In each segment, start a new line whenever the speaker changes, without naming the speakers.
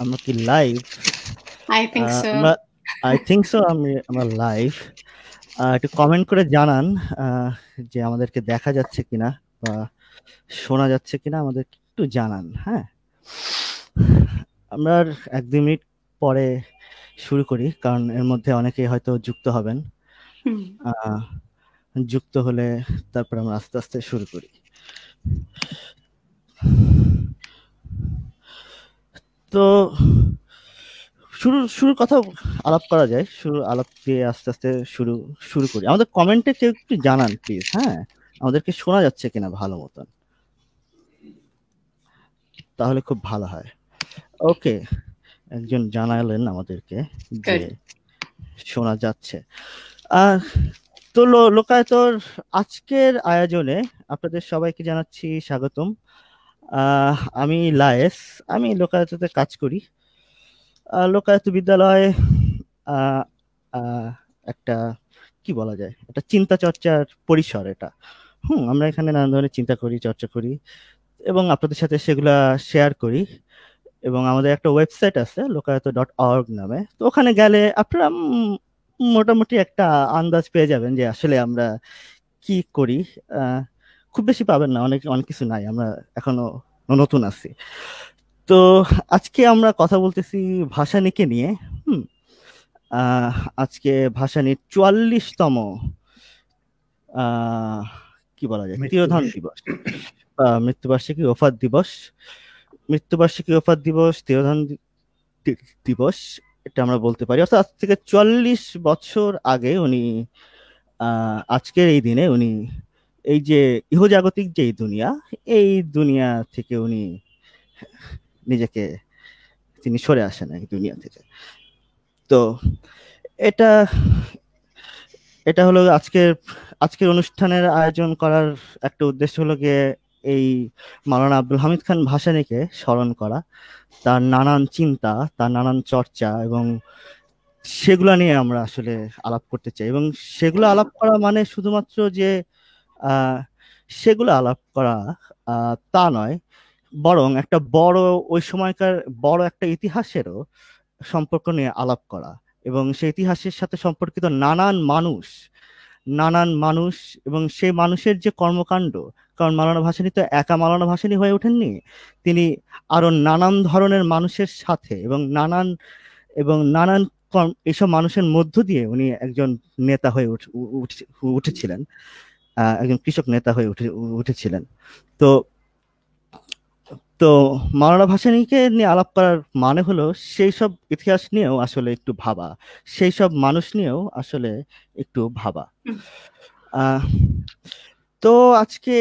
I'm not live. Uh, I think so. আমরা I think so আমি আমার live একটু কমেন্ট করে জানান uh, যে আমাদেরকে দেখা যাচ্ছে কিনা বা শোনা যাচ্ছে কিনা আমাদের একটু জানান হ্যাঁ আমরা এক দুই মিনিট পরে শুরু করি কারণ এর মধ্যে অনেকে হয়তো যুক্ত হবেন যুক্ত হলে তারপর আমরা আস্তে আস্তে শুরু করি তো শুরুর শুরুর কথা আলাপ করা যায় শুরু আলাপ দিয়ে আস্তে আস্তে শুরু শুরু করি আমাদের কমেন্টে কেউ একটু জানান প্লিজ হ্যাঁ আমাদেরকে শোনা যাচ্ছে কিনা ভালো মতন তাহলে খুব ভালো হয় ওকে একজন জানালেন আমাদেরকে যে শোনা যাচ্ছে আর তো লোকায়তর আজকের আয়োজনে আপনাদের সবাইকে জানাচ্ছি স্বাগতম আমি লায়েস আমি লোকায়ততে কাজ করি লোকায়ত বিদ্যালয় একটা কি বলা যায় একটা চিন্তা চর্চার পরিসর এটা হুম আমরা এখানে নানান ধরনের চিন্তা করি চর্চা করি এবং আপনাদের সাথে সেগুলা শেয়ার করি এবং আমাদের একটা ওয়েবসাইট আছে লোকায়ত ডট অর্গ নামে তো ওখানে গেলে আপনারা মোটামুটি একটা আন্দাজ পেয়ে যাবেন যে আসলে আমরা কি করি খুব বেশি পাবেন না অনেক অনেক কিছু নাই আমরা এখনো নতুন আছি তো আজকে আমরা কথা বলতেছি ভাষানীকে নিয়ে হুম আজকে ভাষানীর চুয়াল্লিশতম কি বলা যায় তিরোধান দিবস মৃত্যুবার্ষিকী ওফার দিবস মৃত্যুবার্ষিকী ওফার দিবস তিরোধান দিবস এটা আমরা বলতে পারি অর্থাৎ আজ থেকে চুয়াল্লিশ বছর আগে উনি আজকের এই দিনে উনি এই যে ইহজাগতিক যে দুনিয়া এই দুনিয়া থেকে উনি নিজেকে তিনি সরে আসেন এই দুনিয়া থেকে তো এটা এটা হলো আজকের আজকের অনুষ্ঠানের আয়োজন করার একটা উদ্দেশ্য হলো গিয়ে এই মাওলানা আব্দুল হামিদ খান ভাসানিকে স্মরণ করা তার নানান চিন্তা তার নানান চর্চা এবং সেগুলা নিয়ে আমরা আসলে আলাপ করতে চাই এবং সেগুলো আলাপ করা মানে শুধুমাত্র যে সেগুলো আলাপ করা তা নয় বরং একটা বড় ওই সময়কার বড় একটা ইতিহাসেরও সম্পর্ক নিয়ে আলাপ করা এবং সেই ইতিহাসের সাথে সম্পর্কিত নানান মানুষ নানান মানুষ এবং সেই মানুষের যে কর্মকাণ্ড কারণ মালানা ভাসানী তো একা মালানা ভাসানী হয়ে ওঠেননি তিনি আরো নানান ধরনের মানুষের সাথে এবং নানান এবং নানান এসব মানুষের মধ্য দিয়ে উনি একজন নেতা হয়ে উঠেছিলেন একজন কৃষক নেতা হয়ে উঠে উঠেছিলেন তো তো মাওলানা ভাসানীকে নিয়ে আলাপ করার মানে হলো সেই সব ইতিহাস নিয়েও আসলে একটু ভাবা সেই সব মানুষ নিয়েও আসলে একটু ভাবা তো আজকে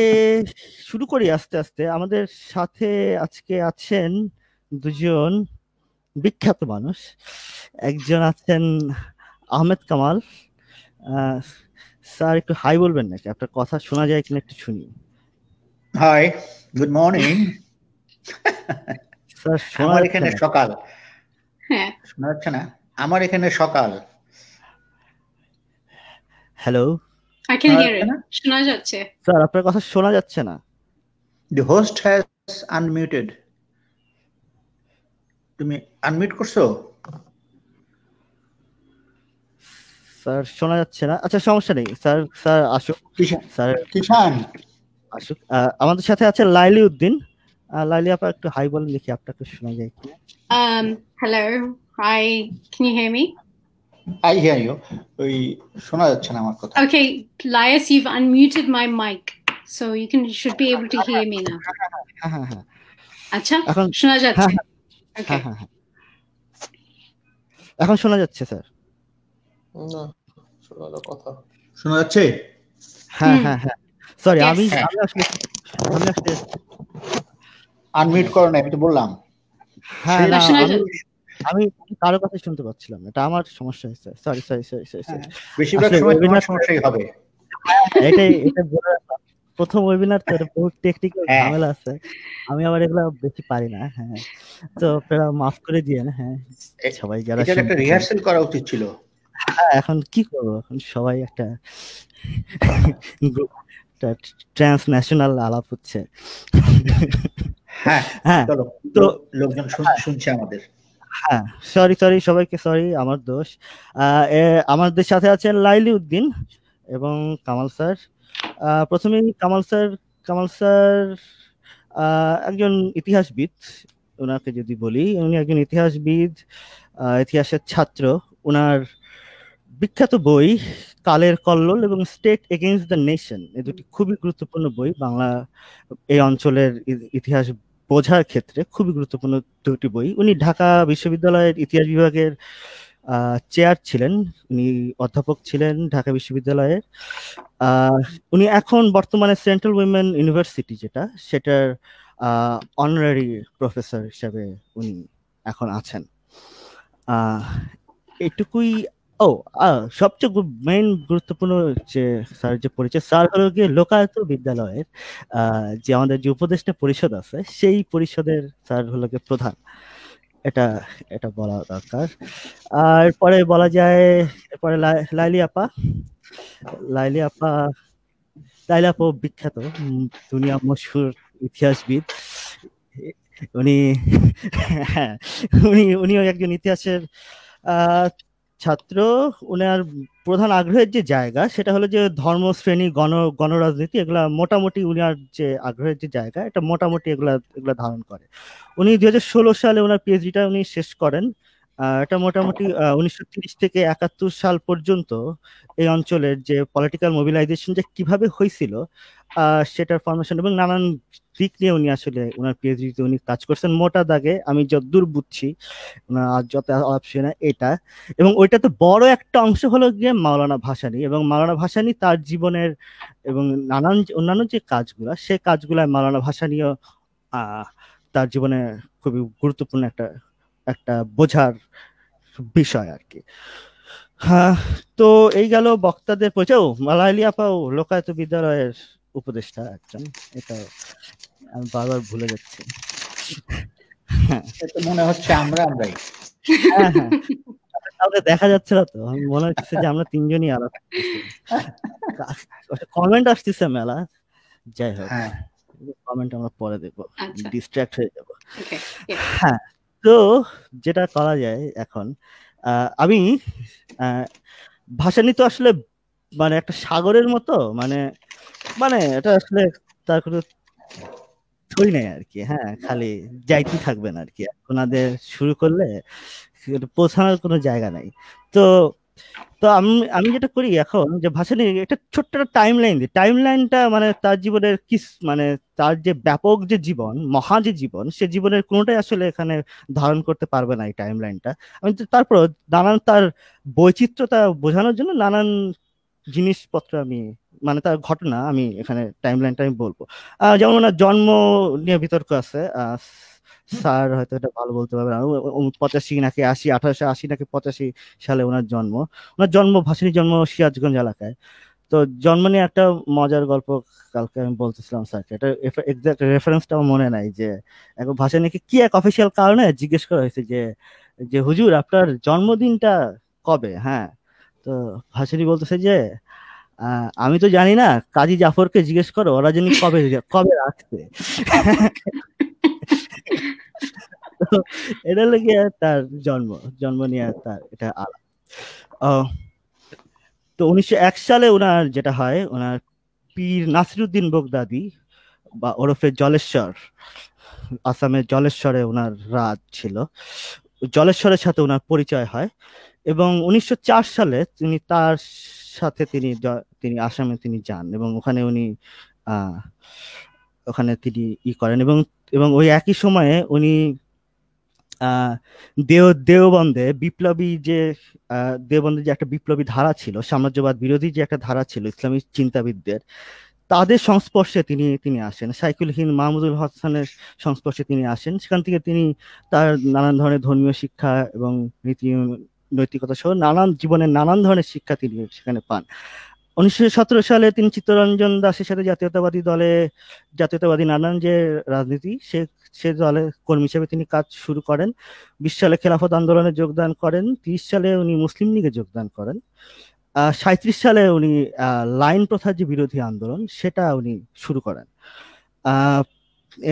শুরু করি আস্তে আস্তে আমাদের সাথে আজকে আছেন দুজন বিখ্যাত মানুষ একজন আছেন আহমেদ কামাল স্যার একটু হাই বলবেন নাকি আপনার কথা শোনা যায় কিনা একটু শুনি হাই গুড মর্নিং স্যার আমার এখানে সকাল হ্যাঁ শোনা যাচ্ছে না আমার এখানে সকাল hello
I can hear it শোনা যাচ্ছে
স্যার আপনার কথা শোনা যাচ্ছে না দ্য হোস্ট হ্যাজ আনমিউটেড
তুমি আনমিউট করছো
স্যার শোনা যাচ্ছে না আচ্ছা সমস্যা নেই স্যার স্যার আসুক স্যার কিষান আসুক আমাদের সাথে আছে লাইলি উদ্দিন লাইলি আপা একটু হাই বলেন দেখি আপনাকে শোনা যায় কি
um hello hi can you hear me
I hear you ওই শোনা যাচ্ছে না আমার কথা
okay Laius you've unmuted my mic so you can should be able to hear me now হ্যাঁ, হ্যাঁ, হ্যাঁ। আচ্ছা শোনা যাচ্ছে
এখন শোনা যাচ্ছে স্যার না কথা শোনা যাচ্ছে হ্যাঁ হ্যাঁ সরি হ্যাঁ। আমি আসলে
আনমিউট করো না আমি তো বললাম হ্যাঁ না
আমি কারো কথা শুনতে পাচ্ছিলাম এটা আমার সমস্যা হয়েছে সরি সরি সরি সরি বেশিরভাগ সমস্যাই হবে এটাই এটা প্রথম ওয়েবিনার তো বহুত টেকনিক্যাল ঝামেলা আছে আমি আবার এগুলো বেশি পারি না হ্যাঁ তো মাফ করে দিয়েন হ্যাঁ সবাই যারা একটা করা উচিত ছিল এখন কি করবো এখন সবাই একটা ট্রান্স ন্যাশনাল আলাপ হচ্ছে হ্যাঁ হ্যাঁ তো লোকজন হ্যাঁ। শুনছে আমাদের হ্যাঁ সরি সরি সবাইকে সরি আমার দোষ আমাদের সাথে আছেন লাইলি উদ্দিন এবং কামাল স্যার প্রথমেই কামাল স্যার কামাল স্যার একজন ইতিহাসবিদ ওনাকে যদি বলি উনি একজন ইতিহাসবিদ ইতিহাসের ছাত্র ওনার বিখ্যাত বই কালের কল্লোল এবং স্টেট এগেনস্ট দ্য নেশন এই দুটি খুবই গুরুত্বপূর্ণ বই বাংলা এই অঞ্চলের ইতিহাস বোঝার ক্ষেত্রে খুবই গুরুত্বপূর্ণ দুটি বই উনি ঢাকা বিশ্ববিদ্যালয়ের ইতিহাস বিভাগের চেয়ার ছিলেন উনি অধ্যাপক ছিলেন ঢাকা বিশ্ববিদ্যালয়ের উনি এখন বর্তমানে সেন্ট্রাল উইমেন ইউনিভার্সিটি যেটা সেটার অনারারি প্রফেসর হিসাবে উনি এখন আছেন এটুকুই ও সবচেয়ে মেইন গুরুত্বপূর্ণ যে স্যার যে পরিচয় স্যার হলো গিয়ে লোকায়ত বিদ্যালয়ের যে আমাদের যে উপদেষ্টা পরিষদ আছে সেই পরিষদের স্যার হলো গিয়ে প্রধান এটা এটা বলা দরকার আর পরে বলা যায় এরপরে লাইলি আপা লাইলি আপা লাইলি আপা বিখ্যাত দুনিয়া মশহুর ইতিহাসবিদ উনি হ্যাঁ, উনি উনিও একজন ইতিহাসের ছাত্র ওনার প্রধান আগ্রহের যে জায়গা সেটা হলো যে ধর্ম শ্রেণী গণ গণরাজনীতি এগুলা মোটামুটি উনার যে আগ্রহের যে জায়গা এটা মোটামুটি এগুলা এগুলা ধারণ করে উনি দুই সালে ওনার পিএইচডিটা উনি শেষ করেন এটা মোটামুটি উনিশশো থেকে একাত্তর সাল পর্যন্ত এই অঞ্চলের যে পলিটিক্যাল মোবিলাইজেশন যে কিভাবে হয়েছিল সেটার ফরমেশন এবং নানান দিক নিয়ে উনি আসলে ওনার পিএইচডিতে উনি কাজ করছেন মোটা দাগে আমি যতদূর বুঝছি আর যত অপশন এটা এবং ওইটা তো বড় একটা অংশ হলো গিয়ে মাওলানা ভাসানি এবং মাওলানা ভাসানি তার জীবনের এবং নানান অন্যান্য যে কাজগুলো সে কাজগুলো মাওলানা ভাসানিও তার জীবনে খুবই গুরুত্বপূর্ণ একটা একটা বোঝার বিষয় আর কি হ্যাঁ তো এই গেল বক্তাদের পৌঁছাও মালাইলি পাও লোকায়ত বিদ্যালয়ের উপদেষ্টা একজন এটা আমি বারবার ভুলে যাচ্ছি মনে হচ্ছে আমরা আমরাই তাহলে হ্যাঁ, হ্যাঁ। দেখা যাচ্ছে না তো আমি মনে হচ্ছে যে আমরা তিনজনই আলাদা কমেন্ট আসতেছে মেলা যাই হোক কমেন্ট হ্যাঁ। আমরা পরে দেখবো ডিস্ট্র্যাক্ট আচ্ছা। হয়ে যাবো হ্যাঁ তো যেটা করা যায় এখন আমি ভাষা নিয়ে তো আসলে মানে একটা সাগরের মতো মানে মানে এটা আসলে তার কোনো থই নেই আর কি হ্যাঁ খালি যাইতে থাকবেন আর কি ওনাদের শুরু করলে পৌঁছানোর কোনো জায়গা নাই তো তো আমি আমি যেটা করি এখন যে ভাসানি একটা ছোট্ট একটা টাইম লাইন দিই টাইম লাইনটা মানে তার জীবনের কি মানে তার যে ব্যাপক যে জীবন মহা যে জীবন সে জীবনের কোনোটাই আসলে এখানে ধারণ করতে পারবে না এই টাইম লাইনটা আমি তারপর নানান তার বৈচিত্র্যতা বোঝানোর জন্য নানান জিনিসপত্র আমি মানে তার ঘটনা আমি এখানে টাইম লাইনটা আমি বলবো যেমন ওনার জন্ম নিয়ে বিতর্ক আছে স্যার হয়তো এটা ভালো বলতে পারবেন পঁচাশি নাকি আশি আঠারোশো আশি নাকি পঁচাশি সালে ওনার জন্ম ওনার জন্ম ভাসিনী জন্ম সিরাজগঞ্জ এলাকায় তো জন্ম নিয়ে একটা মজার গল্প কালকে আমি বলতেছিলাম স্যারকে এটা এক্সাক্ট রেফারেন্সটা আমার মনে নাই যে এখন ভাষায় কি এক অফিসিয়াল কারণে জিজ্ঞেস করা হয়েছে যে যে হুজুর আপনার জন্মদিনটা কবে হ্যাঁ তো ভাসিনী বলতেছে যে আমি তো জানি না কাজী জাফরকে জিজ্ঞেস করো ওরা জানি কবে কবে রাখছে এটা লেগে তার জন্ম জন্ম নিয়ে তার এটা আলাপ তো উনিশশো এক সালে ওনার যেটা হয় ওনার পীর নাসিরুদ্দিন বোগদাদি বা ওরফে জলেশ্বর আসামের জলেশ্বরে ওনার রাজ ছিল জলেশ্বরের সাথে ওনার পরিচয় হয় এবং উনিশশো সালে তিনি তার সাথে তিনি তিনি আসামে তিনি যান এবং ওখানে উনি ওখানে তিনি ই করেন এবং এবং ওই একই সময়ে উনি দেও দেওবন্দে বিপ্লবী যে দেওবন্দে যে একটা বিপ্লবী ধারা ছিল সাম্রাজ্যবাদ বিরোধী যে একটা ধারা ছিল ইসলামী চিন্তাবিদদের তাদের সংস্পর্শে তিনি তিনি আসেন সাইকুল হিন মাহমুদুল হাসানের সংস্পর্শে তিনি আসেন সেখান থেকে তিনি তার নানান ধরনের ধর্মীয় শিক্ষা এবং নীতি নৈতিকতা সহ নানান জীবনের নানান ধরনের শিক্ষা তিনি সেখানে পান উনিশশো সালে তিনি চিত্তরঞ্জন দাসের সাথে জাতীয়তাবাদী দলে জাতীয়তাবাদী নানান যে রাজনীতি সে সে দলে কর্মী হিসেবে তিনি কাজ শুরু করেন বিশ সালে খেলাফত আন্দোলনে যোগদান করেন তিরিশ সালে উনি মুসলিম লীগে যোগদান করেন সাঁত্রিশ সালে উনি লাইন প্রথার যে বিরোধী আন্দোলন সেটা উনি শুরু করেন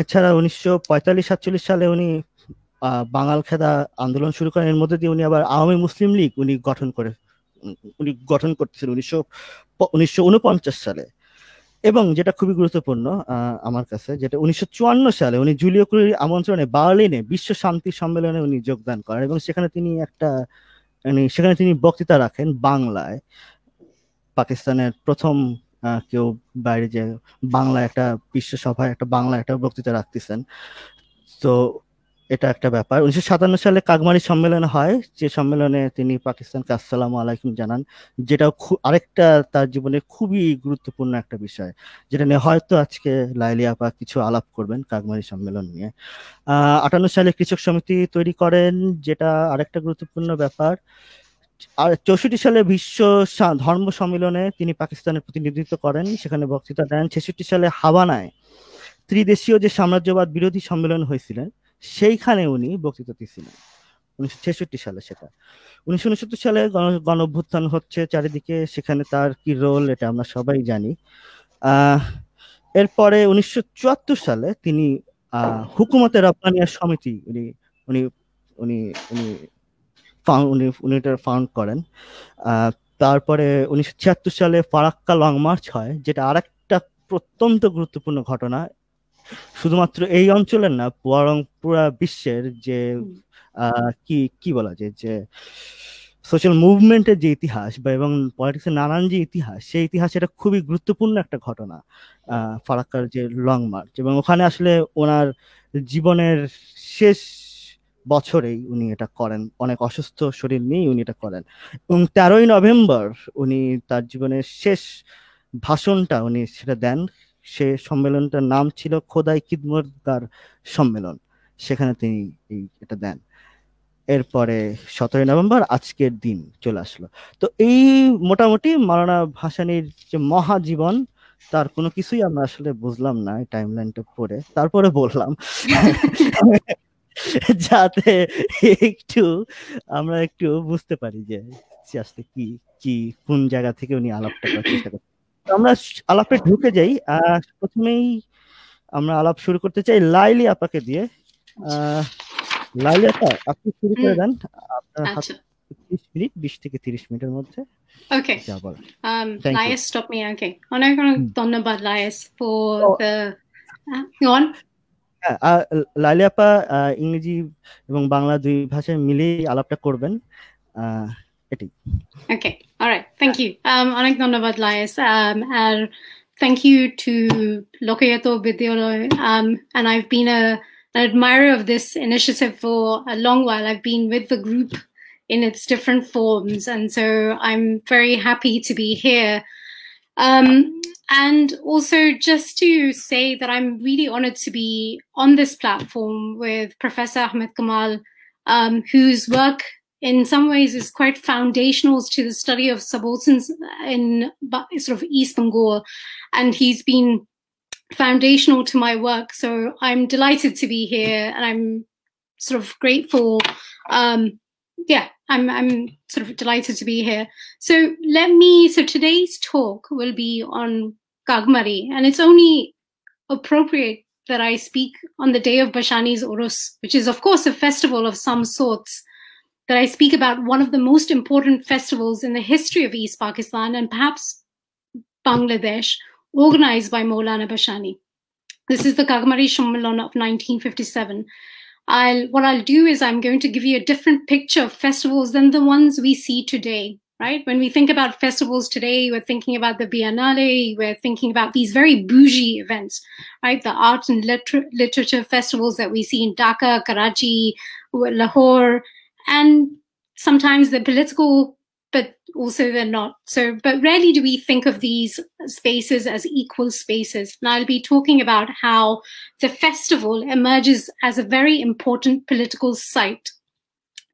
এছাড়া উনিশশো পঁয়তাল্লিশ সাতচল্লিশ সালে উনি বাঙাল খেদা আন্দোলন শুরু করেন এর মধ্যে দিয়ে উনি আবার আওয়ামী মুসলিম লীগ উনি গঠন করে উনি গঠন করতেছিলেন উনিশশো উনিশশো সালে এবং যেটা খুবই গুরুত্বপূর্ণ আমার কাছে যেটা উনিশশো সালে উনি জুলিও কুরির আমন্ত্রণে বার্লিনে বিশ্ব শান্তি সম্মেলনে উনি যোগদান করেন এবং সেখানে তিনি একটা সেখানে তিনি বক্তৃতা রাখেন বাংলায় পাকিস্তানের প্রথম কেউ বাইরে যে বাংলা একটা বিশ্ব সভায় একটা বাংলা একটা বক্তৃতা রাখতেছেন তো এটা একটা ব্যাপার উনিশশো সাতান্ন সালে কাগমারি সম্মেলন হয় যে সম্মেলনে তিনি পাকিস্তানকে আসসালাম আলাইকুম জানান যেটা আরেকটা তার জীবনে খুবই গুরুত্বপূর্ণ একটা বিষয় যেটা নিয়ে হয়তো আজকে লাইলি আপা কিছু আলাপ করবেন কাগমারি সম্মেলন নিয়ে আটান্ন সালে কৃষক সমিতি তৈরি করেন যেটা আরেকটা গুরুত্বপূর্ণ ব্যাপার আর চৌষট্টি সালে বিশ্ব ধর্ম সম্মেলনে তিনি পাকিস্তানের প্রতিনিধিত্ব করেন সেখানে বক্তৃতা দেন ছেষট্টি সালে হাওয়ানায় ত্রিদেশীয় যে সাম্রাজ্যবাদ বিরোধী সম্মেলন হয়েছিলেন সেইখানে উনি বক্তৃতা দিয়েছিলেন উনিশশো ছেষট্টি সালে সেটা উনিশশো উনসত্তর সালে গণ অভ্যুত্থান হচ্ছে চারিদিকে সেখানে তার কি রোল এটা আমরা সবাই জানি এরপরে উনিশশো চুয়াত্তর সালে তিনি হুকুমতের রপ্তানিয়া সমিতি উনি উনি উনি উনি উনি উনি এটা ফাউন্ড করেন তারপরে উনিশশো ছিয়াত্তর সালে ফারাক্কা লং মার্চ হয় যেটা আরেকটা প্রত্যন্ত গুরুত্বপূর্ণ ঘটনা শুধুমাত্র এই অঞ্চলের না বরং পুরা বিশ্বের যে কি কি বলা যায় যে সোশ্যাল মুভমেন্টের যে ইতিহাস বা এবং পলিটিক্সের নানান যে ইতিহাস সেই ইতিহাস এটা খুবই গুরুত্বপূর্ণ একটা ঘটনা ফারাক্কার যে লং মার্চ এবং ওখানে আসলে ওনার জীবনের শেষ বছরেই উনি এটা করেন অনেক অসুস্থ শরীর নিয়েই উনি এটা করেন এবং তেরোই নভেম্বর উনি তার জীবনের শেষ ভাষণটা উনি সেটা দেন সে সম্মেলনটার নাম ছিল খোদাই খিদমতগার সম্মেলন সেখানে তিনি এই এটা দেন এরপরে সতেরোই নভেম্বর আজকের দিন চলে আসলো তো এই মোটামুটি মালানা ভাসানির যে মহাজীবন তার কোনো কিছুই আমরা আসলে বুঝলাম না টাইম লাইনটা পড়ে তারপরে বললাম যাতে একটু আমরা একটু বুঝতে পারি যে আসলে কি কি কোন জায়গা থেকে উনি আলাপটা করার চেষ্টা আমরা আলাপে ঢুকে যাই প্রথমেই আমরা আলাপ শুরু করতে চাই লাইলি আপাকে দিয়ে লাইলি আপা আপনি শুরু করে দেন আপনার হাতে আচ্ছা। মিনিট বিশ থেকে 30 মিনিটের মধ্যে
ওকে যা বলেন um Laius stop me অনেক অনেক ধন্যবাদ Laius for oh. the uh,
হ্যাঁ, লাইলি আপা ইংরেজি এবং বাংলা দুই ভাষায় মিলিয়ে আলাপটা করবেন এটাই
ওকে All right, thank you. Um, অনেক ধন্যবাদ um, thank you to Lokayato Vidyaloy. Um, and I've been a, an admirer of this initiative for a long while. I've been with the group in its different forms, and so I'm very happy to be here. Um, and also just to say that I'm really honored to be on this platform with Professor Ahmed Kamal, um, whose work in some ways is quite foundational to the study of subalterns in sort of East Bengal. And he's been foundational to my work. So I'm delighted to be here and I'm sort of grateful. Um, yeah, I'm, I'm sort of delighted to be here. So let me, so today's talk will be on Gagmari and it's only appropriate that I speak on the day of Bashani's Urus, which is of course a festival of some sorts that I speak about one of the most important festivals in the history of East Pakistan and perhaps Bangladesh, organized by Maulana Bashani. This is the Kagamari Shummilan of 1957. I'll, what I'll do is I'm going to give you a different picture of festivals than the ones we see today, right? When we think about festivals today, we're thinking about the Biennale, we're thinking about these very bougie events, right? The art and liter literature festivals that we see in Dhaka, Karachi, Lahore, and sometimes they're political, but also they're not. So, but rarely do we think of these spaces as equal spaces. And I'll be talking about how the festival emerges as a very important political site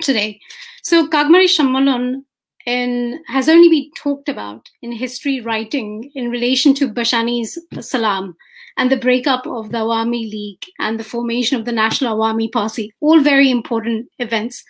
today. So Kagmari Shammalon in, has only been talked about in history writing in relation to Bashani's Salam and the breakup of the Awami League and the formation of the National Awami Party, all very important events.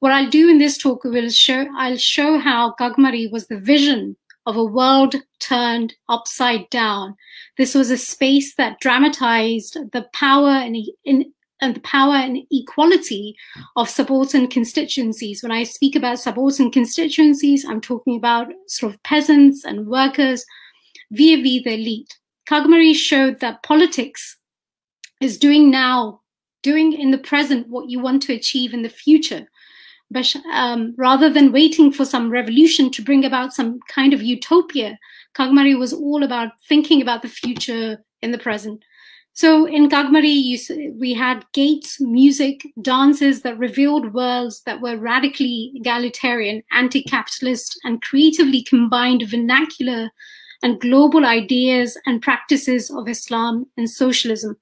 What I'll do in this talk will show I'll show how Gagmari was the vision of a world turned upside down. This was a space that dramatized the power and, in, and the power and equality of subaltern constituencies. When I speak about subaltern constituencies, I'm talking about sort of peasants and workers via -vis the elite. Kagmari showed that politics is doing now, doing in the present what you want to achieve in the future, but um, rather than waiting for some revolution to bring about some kind of utopia, Kagmari was all about thinking about the future in the present. So in Kagmari, you, we had gates, music, dances that revealed worlds that were radically egalitarian, anti-capitalist, and creatively combined vernacular and global ideas and practices of Islam and socialism.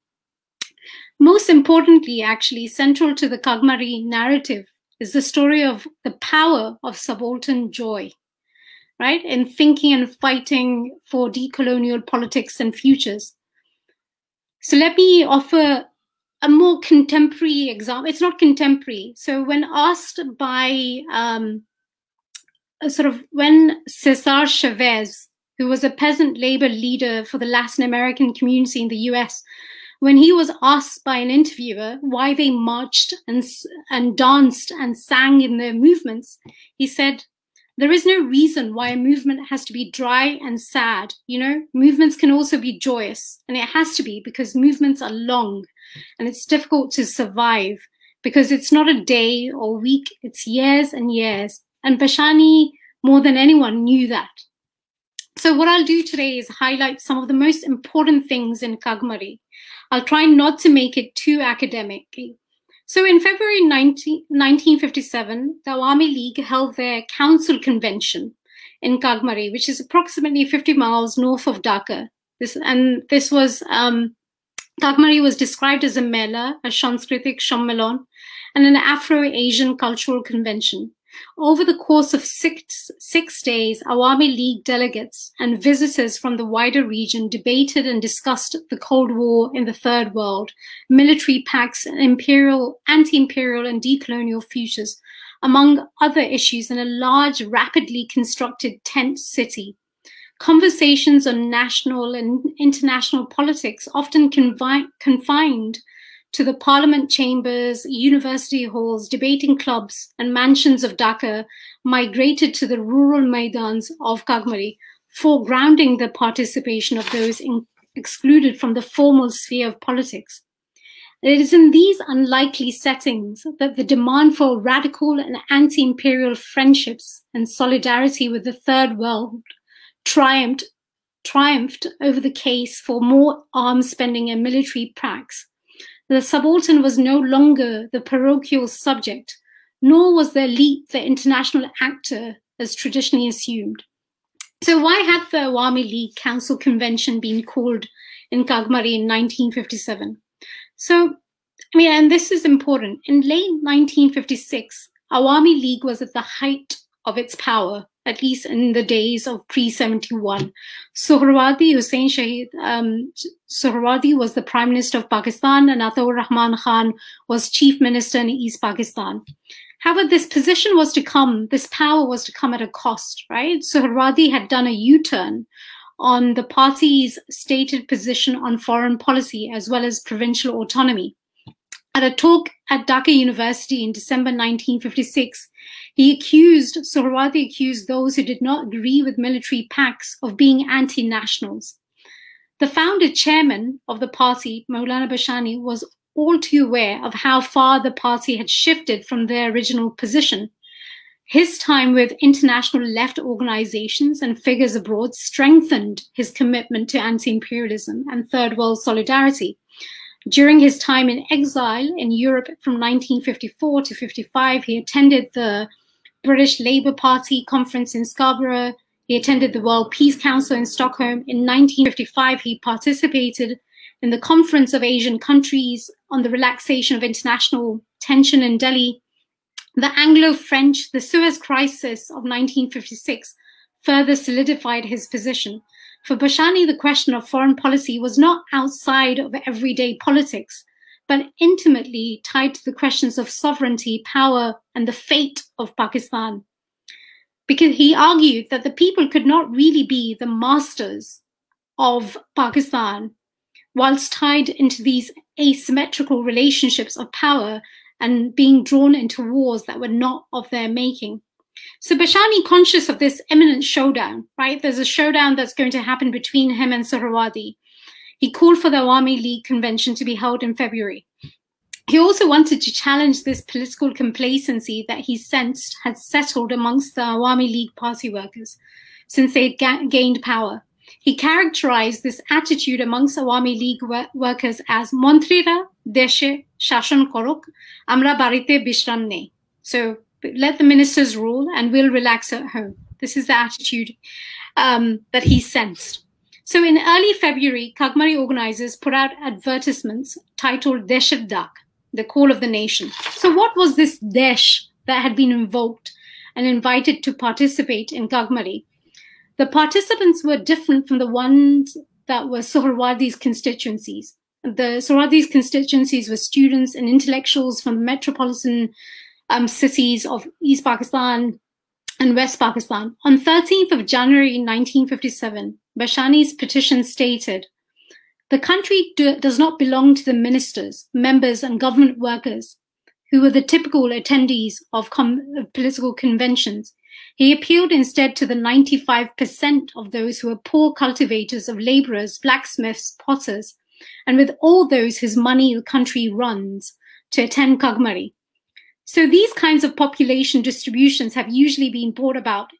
Most importantly, actually, central to the Kagmari narrative is the story of the power of subaltern joy, right? In thinking and fighting for decolonial politics and futures. So let me offer a more contemporary example. It's not contemporary. So when asked by um, sort of when Cesar Chavez who was a peasant labor leader for the Latin American community in the US, when he was asked by an interviewer why they marched and, and danced and sang in their movements, he said, there is no reason why a movement has to be dry and sad. You know, movements can also be joyous, and it has to be because movements are long and it's difficult to survive because it's not a day or week, it's years and years. And Bashani, more than anyone, knew that. So what I'll do today is highlight some of the most important things in Kagmari. I'll try not to make it too academic. So in February 19, 1957, the Awami League held their council convention in Kagmari, which is approximately 50 miles north of Dhaka. This, and this was, um, Kagmari was described as a mela, a Sanskritic shammelon, and an Afro-Asian cultural convention. Over the course of six, six days, Awami League delegates and visitors from the wider region debated and discussed the Cold War in the Third World, military pacts, imperial, anti-imperial and decolonial futures, among other issues in a large, rapidly constructed tent city. Conversations on national and international politics often confined to the parliament chambers, university halls, debating clubs, and mansions of Dhaka migrated to the rural maidans of Kagmari, foregrounding the participation of those in, excluded from the formal sphere of politics. It is in these unlikely settings that the demand for radical and anti imperial friendships and solidarity with the Third World triumphed, triumphed over the case for more arms spending and military pacts the subaltern was no longer the parochial subject, nor was the elite the international actor as traditionally assumed. So why had the Awami League Council Convention been called in Kagmari in 1957? So, I mean, and this is important. In late 1956, Awami League was at the height of its power, at least in the days of pre-71. Suhrawadi Hussain Shahid, um, was the Prime Minister of Pakistan and Ataur Rahman Khan was Chief Minister in East Pakistan. However, this position was to come, this power was to come at a cost, right? Suhrawadi had done a U-turn on the party's stated position on foreign policy as well as provincial autonomy. At a talk at Dhaka University in December 1956, he accused, Suhrawati accused those who did not agree with military pacts of being anti-nationals. The founder chairman of the party, Maulana Bashani, was all too aware of how far the party had shifted from their original position. His time with international left organizations and figures abroad strengthened his commitment to anti imperialism and Third World solidarity. During his time in exile in Europe from 1954 to 55, he attended the British Labour Party conference in Scarborough. He attended the World Peace Council in Stockholm. In 1955, he participated in the Conference of Asian Countries on the Relaxation of International Tension in Delhi. The Anglo French, the Suez Crisis of 1956 further solidified his position. For Bashani, the question of foreign policy was not outside of everyday politics but intimately tied to the questions of sovereignty, power, and the fate of Pakistan. Because he argued that the people could not really be the masters of Pakistan whilst tied into these asymmetrical relationships of power and being drawn into wars that were not of their making. So Bashani, conscious of this imminent showdown, right? There's a showdown that's going to happen between him and Sarawadi. He called for the Awami League convention to be held in February. He also wanted to challenge this political complacency that he sensed had settled amongst the Awami League party workers since they had ga gained power. He characterized this attitude amongst Awami League wor workers as Montrira Deshe Shashan Korok Amra Barite Bishramne. So let the ministers rule and we'll relax at home. This is the attitude um, that he sensed. So in early February, Kagmari organizers put out advertisements titled Deshat Dak, the call of the nation. So what was this Desh that had been invoked and invited to participate in Kagmari? The participants were different from the ones that were Sohrawadi's constituencies. The Sohrawadi's constituencies were students and intellectuals from the metropolitan um, cities of East Pakistan and West Pakistan. On 13th of January 1957, Bashani's petition stated The country do, does not belong to the ministers, members, and government workers who were the typical attendees of com- political conventions. He appealed instead to the 95% of those who were poor cultivators of laborers, blacksmiths, potters, and with all those whose money the country runs to attend Kagmari. So these kinds of population distributions have usually been thought about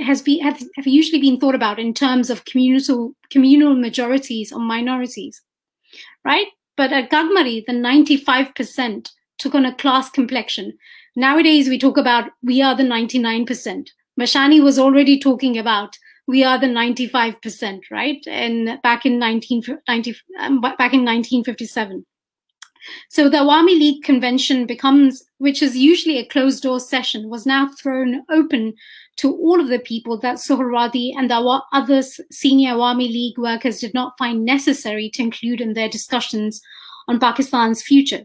has be, have, have usually been thought about in terms of communal communal majorities or minorities, right? But at Gagmari, the 95% took on a class complexion. Nowadays, we talk about we are the 99%. Mashani was already talking about we are the 95%, right? And back in 19 90, um, back in 1957. So the Awami League convention becomes, which is usually a closed door session, was now thrown open to all of the people that Sohradi and the other senior Awami League workers did not find necessary to include in their discussions on Pakistan's future.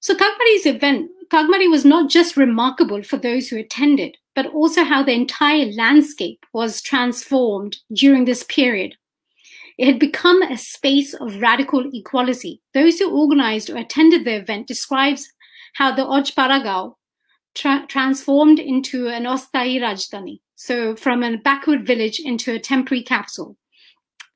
So Kagmari's event, Kagmari was not just remarkable for those who attended, but also how the entire landscape was transformed during this period it had become a space of radical equality. Those who organized or attended the event describes how the Ojparagao tra- transformed into an Ostai Rajdhani, so from a backward village into a temporary capital.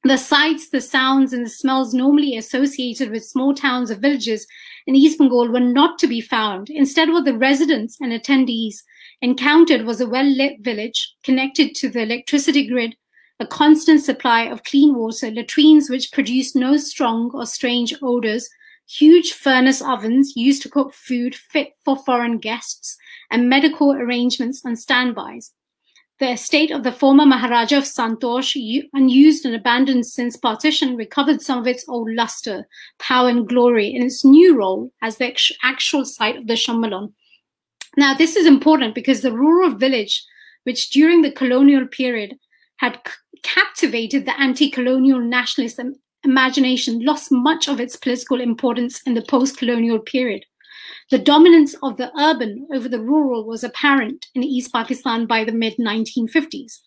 The sights, the sounds, and the smells normally associated with small towns or villages in East Bengal were not to be found. Instead, what the residents and attendees encountered was a well lit village connected to the electricity grid a constant supply of clean water, latrines which produced no strong or strange odors, huge furnace ovens used to cook food fit for foreign guests, and medical arrangements and standbys. The estate of the former Maharaja of Santosh, unused and abandoned since partition, recovered some of its old luster, power, and glory in its new role as the actual site of the Shammalon. Now, this is important because the rural village, which during the colonial period had captivated the anti colonial nationalist imagination, lost much of its political importance in the post colonial period. The dominance of the urban over the rural was apparent in East Pakistan by the mid 1950s.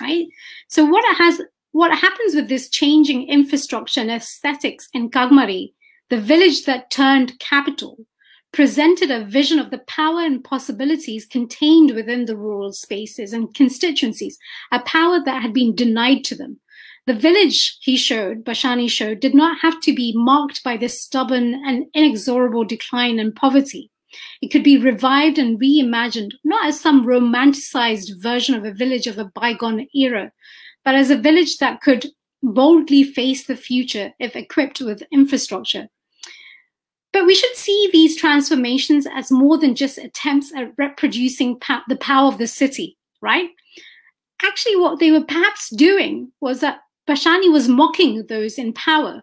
Right? So, what has what happens with this changing infrastructure and aesthetics in Kagmari, the village that turned capital, presented a vision of the power and possibilities contained within the rural spaces and constituencies, a power that had been denied to them. The village, he showed, Bashani showed, did not have to be marked by this stubborn and inexorable decline and poverty. It could be revived and reimagined, not as some romanticized version of a village of a bygone era, but as a village that could boldly face the future if equipped with infrastructure. But we should see these transformations as more than just attempts at reproducing pa the power of the city, right? Actually, what they were perhaps doing was that Bashani was mocking those in power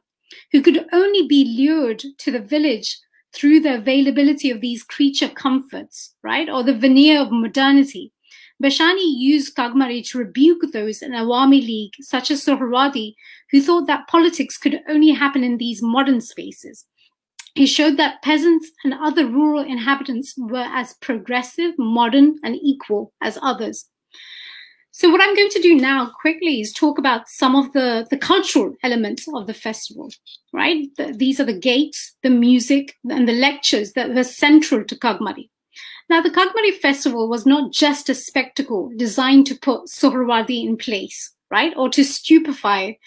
who could only be lured to the village through the availability of these creature comforts, right? Or the veneer of modernity. Bashani used Kagmari to rebuke those in Awami League, such as Sohradi, who thought that politics could only happen in these modern spaces. He showed that peasants and other rural inhabitants were as progressive, modern, and equal as others. So what I'm going to do now quickly is talk about some of the, the cultural elements of the festival, right? The, these are the gates, the music, and the lectures that were central to Kagmari. Now, the Kagmari festival was not just a spectacle designed to put Sohrawadi in place, right? Or to stupefy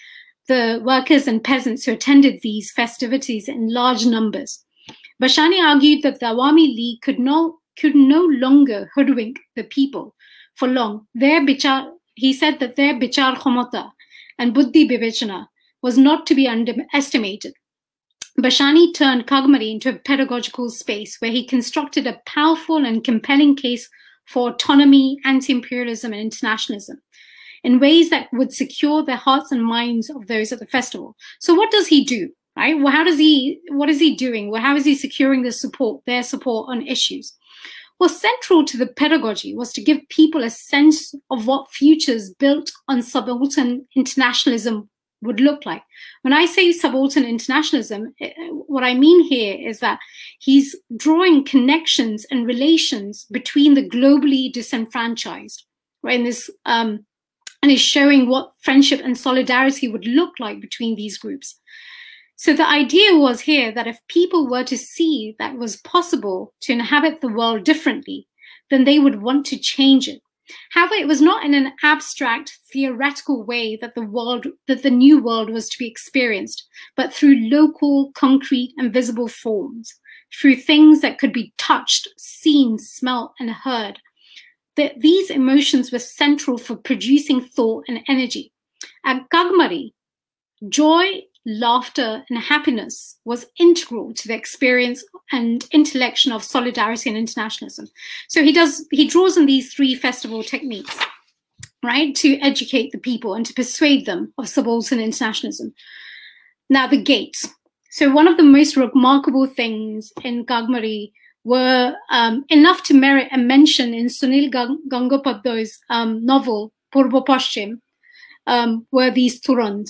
the workers and peasants who attended these festivities in large numbers. Bashani argued that the Awami League could no, could no longer hoodwink the people for long. Their bichar, he said that their bichar khomota and buddhi bivechana was not to be underestimated. Bashani turned Kagmari into a pedagogical space where he constructed a powerful and compelling case for autonomy, anti imperialism, and internationalism in ways that would secure the hearts and minds of those at the festival. So what does he do? Right? Well, how does he, what is he doing? Well, how is he securing the support, their support on issues? Well, central to the pedagogy was to give people a sense of what futures built on subaltern internationalism would look like. When I say subaltern internationalism, eh, eh, what I mean here is that he's drawing connections and relations between the globally disenfranchised, right? In this um, and is showing what friendship and solidarity would look like between these groups. So the idea was here that if people were to see that it was possible to inhabit the world differently, then they would want to change it. However, it was not in an abstract, theoretical way that the world, that the new world was to be experienced, but through local, concrete, and visible forms, through things that could be touched, seen, smelt, and heard, that these emotions were central for producing thought and energy. At Gagmari, joy, laughter, and happiness was integral to the experience and intellection of solidarity and internationalism. So he does he draws on these three festival techniques, right, to educate the people and to persuade them of subaltern internationalism. Now the gates. So one of the most remarkable things in Gagmari were um, enough to merit a mention in Sunil Gangopadhyay's um, novel Purva Pashchim um, were these Turand.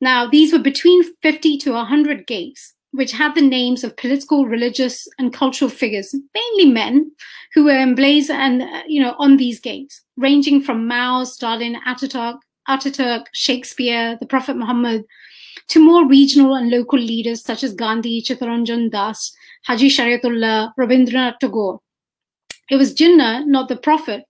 Now, these were between 50 to 100 gates, which had the names of political, religious, and cultural figures, mainly men, who were emblazed and uh, you know on these gates, ranging from Mao, Stalin, Ataturk, Ataturk, Shakespeare, the Prophet Muhammad, to more regional and local leaders such as Gandhi, Chittaranjan Das, Haji Shariatullah, Rabindranath Tagore. It was Jinnah, not the Prophet,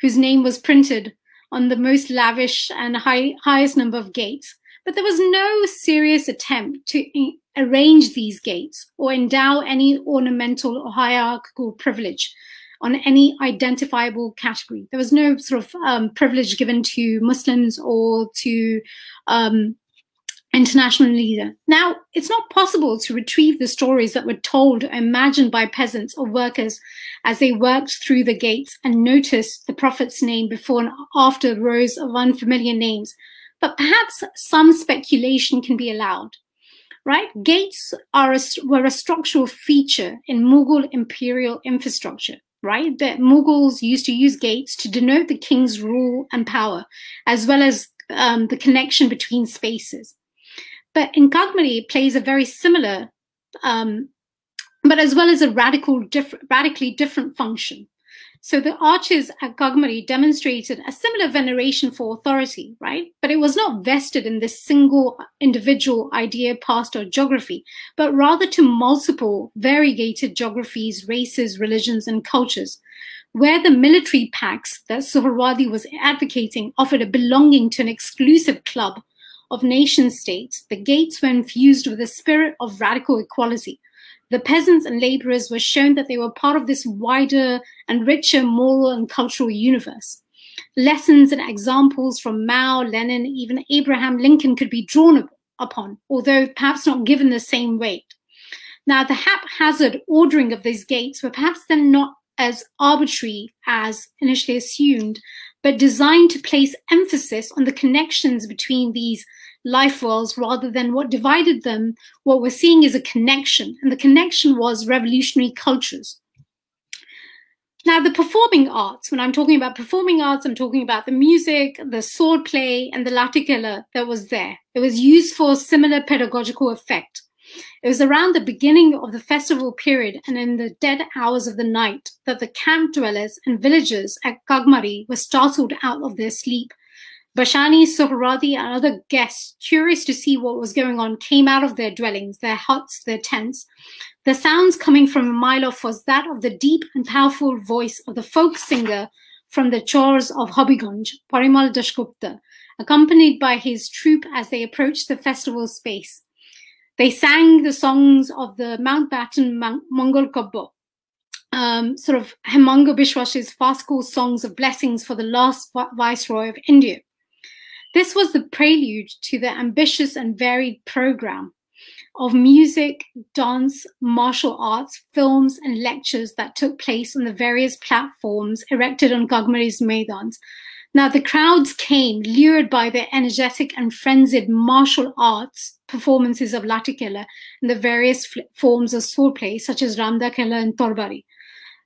whose name was printed on the most lavish and high, highest number of gates. But there was no serious attempt to arrange these gates or endow any ornamental or hierarchical privilege on any identifiable category. There was no sort of um, privilege given to Muslims or to um, international leader. Now, it's not possible to retrieve the stories that were told or imagined by peasants or workers as they worked through the gates and noticed the prophet's name before and after rows of unfamiliar names, but perhaps some speculation can be allowed. Right? Gates are a, were a structural feature in Mughal imperial infrastructure right? The Mughals used to use gates to denote the king's rule and power, as well as um, the connection between spaces. But Nkagmari plays a very similar, um, but as well as a radical, diff radically different function. So the arches at Gagmari demonstrated a similar veneration for authority, right? But it was not vested in this single individual idea, past, or geography, but rather to multiple variegated geographies, races, religions, and cultures, where the military pacts that Suhrawadi was advocating offered a belonging to an exclusive club of nation states, the gates were infused with a spirit of radical equality. The peasants and laborers were shown that they were part of this wider and richer moral and cultural universe. Lessons and examples from Mao, Lenin, even Abraham Lincoln could be drawn upon, although perhaps not given the same weight. Now, the haphazard ordering of these gates were perhaps then not as arbitrary as initially assumed, but designed to place emphasis on the connections between these life worlds rather than what divided them. What we're seeing is a connection, and the connection was revolutionary cultures. Now, the performing arts, when I'm talking about performing arts, I'm talking about the music, the swordplay, and the latticella that was there. It was used for similar pedagogical effect. It was around the beginning of the festival period and in the dead hours of the night that the camp dwellers and villagers at Kagmari were startled out of their sleep. Bashani, Suhradi, and other guests, curious to see what was going on, came out of their dwellings, their huts, their tents. The sounds coming from a mile off was that of the deep and powerful voice of the folk singer from the chores of Hobbygunj, Parimal Dashgupta, accompanied by his troupe as they approached the festival space. They sang the songs of the Mountbatten Mongol Kobbo, um, sort of Hemanga Bishwash's farcical songs of blessings for the last viceroy of India. This was the prelude to the ambitious and varied program of music, dance, martial arts, films, and lectures that took place on the various platforms erected on Gagmari's Maidans now, the crowds came, lured by the energetic and frenzied martial arts performances of Latikela and the various forms of swordplay such as Ramdakela and Torbari.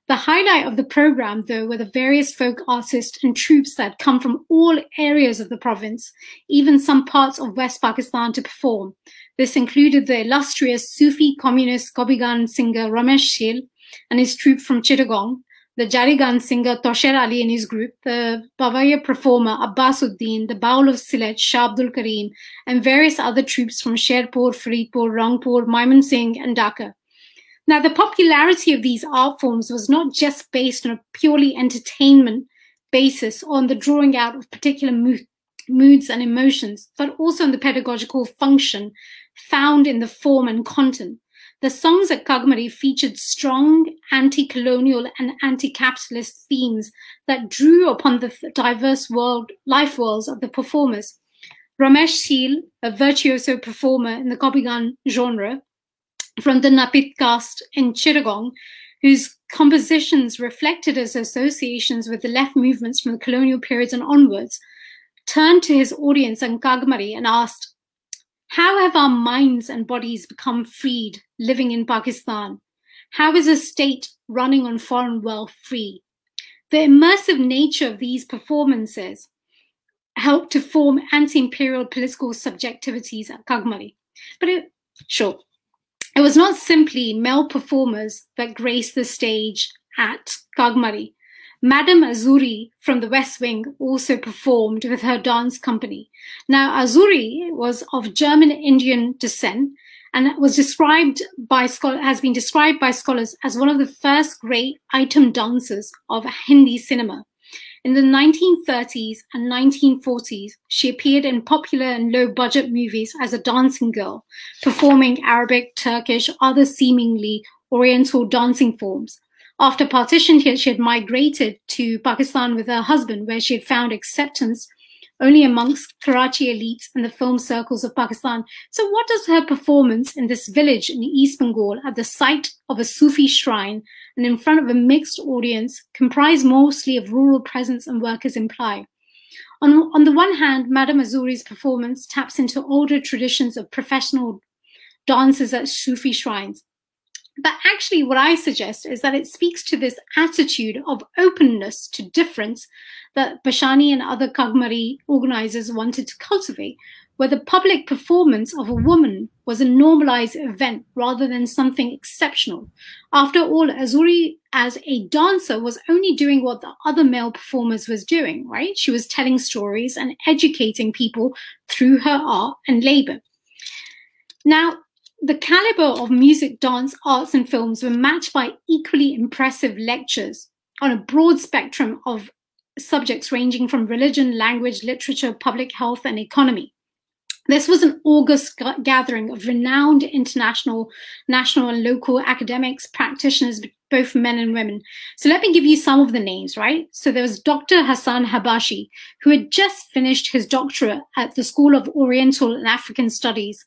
The highlight of the program, though, were the various folk artists and troops that come from all areas of the province, even some parts of West Pakistan, to perform. This included the illustrious Sufi communist Kobigan singer Ramesh Shil and his troupe from Chittagong, the Jarigan singer Tosher Ali and his group, the Bavaria performer Abbasuddin, the Baul of Silech Shah Abdul Karim, and various other troops from Sherpur, Faridpur, Rangpur, Maimon Singh, and Dhaka. Now, the popularity of these art forms was not just based on a purely entertainment basis on the drawing out of particular moods and emotions, but also on the pedagogical function found in the form and content. The songs at Kagmari featured strong anti colonial and anti capitalist themes that drew upon the diverse world, life worlds of the performers. Ramesh Seal, a virtuoso performer in the Kopigan genre from the Napit caste in Chittagong, whose compositions reflected his associations with the left movements from the colonial periods and onwards, turned to his audience in Kagmari and asked, how have our minds and bodies become freed living in Pakistan? How is a state running on foreign wealth free? The immersive nature of these performances helped to form anti imperial political subjectivities at Kagmali. But it, sure, it was not simply male performers that graced the stage at Kagmali. Madame Azuri from The West Wing also performed with her dance company. Now, Azuri was of German-Indian descent and was described by has been described by scholars as one of the first great item dancers of Hindi cinema. In the 1930s and 1940s, she appeared in popular and low-budget movies as a dancing girl, performing Arabic, Turkish, other seemingly Oriental dancing forms. After partition, she had, she had migrated to Pakistan with her husband, where she had found acceptance only amongst Karachi elites and the film circles of Pakistan. So, what does her performance in this village in East Bengal at the site of a Sufi shrine and in front of a mixed audience, comprised mostly of rural peasants and workers, imply? On, on the one hand, Madame Azuri's performance taps into older traditions of professional dances at Sufi shrines. But actually, what I suggest is that it speaks to this attitude of openness to difference that Bashani and other Kagmari organizers wanted to cultivate, where the public performance of a woman was a normalized event rather than something exceptional. After all, Azuri as a dancer was only doing what the other male performers was doing, right? She was telling stories and educating people through her art and labor. Now, the caliber of music, dance, arts, and films were matched by equally impressive lectures on a broad spectrum of subjects ranging from religion, language, literature, public health, and economy. This was an august gathering of renowned international, national, and local academics, practitioners, both men and women. So let me give you some of the names, right? So there was Dr. Hassan Habashi, who had just finished his doctorate at the School of Oriental and African Studies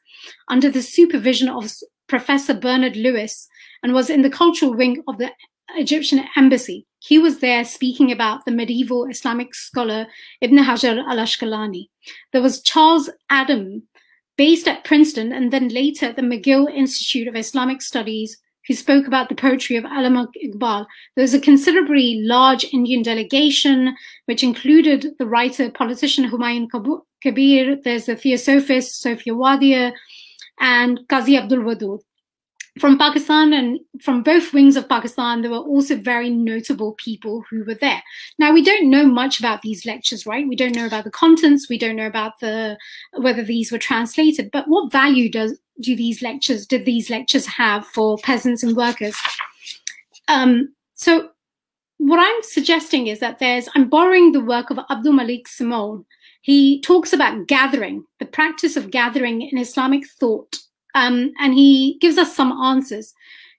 under the supervision of Professor Bernard Lewis and was in the cultural wing of the Egyptian embassy. He was there speaking about the medieval Islamic scholar Ibn Hajar al Ashkalani. There was Charles Adam, based at Princeton and then later at the McGill Institute of Islamic Studies, who spoke about the poetry of Alam Iqbal. There was a considerably large Indian delegation, which included the writer, politician Humayun Kabir, there's the theosophist Sofia Wadia, and Qazi Abdul Wadud. From Pakistan and from both wings of Pakistan, there were also very notable people who were there. Now, we don't know much about these lectures, right? We don't know about the contents. We don't know about the whether these were translated. But what value does do these lectures, did these lectures have for peasants and workers? Um, so what I'm suggesting is that there's, I'm borrowing the work of Abdul Malik Simon. He talks about gathering, the practice of gathering in Islamic thought. Um, and he gives us some answers.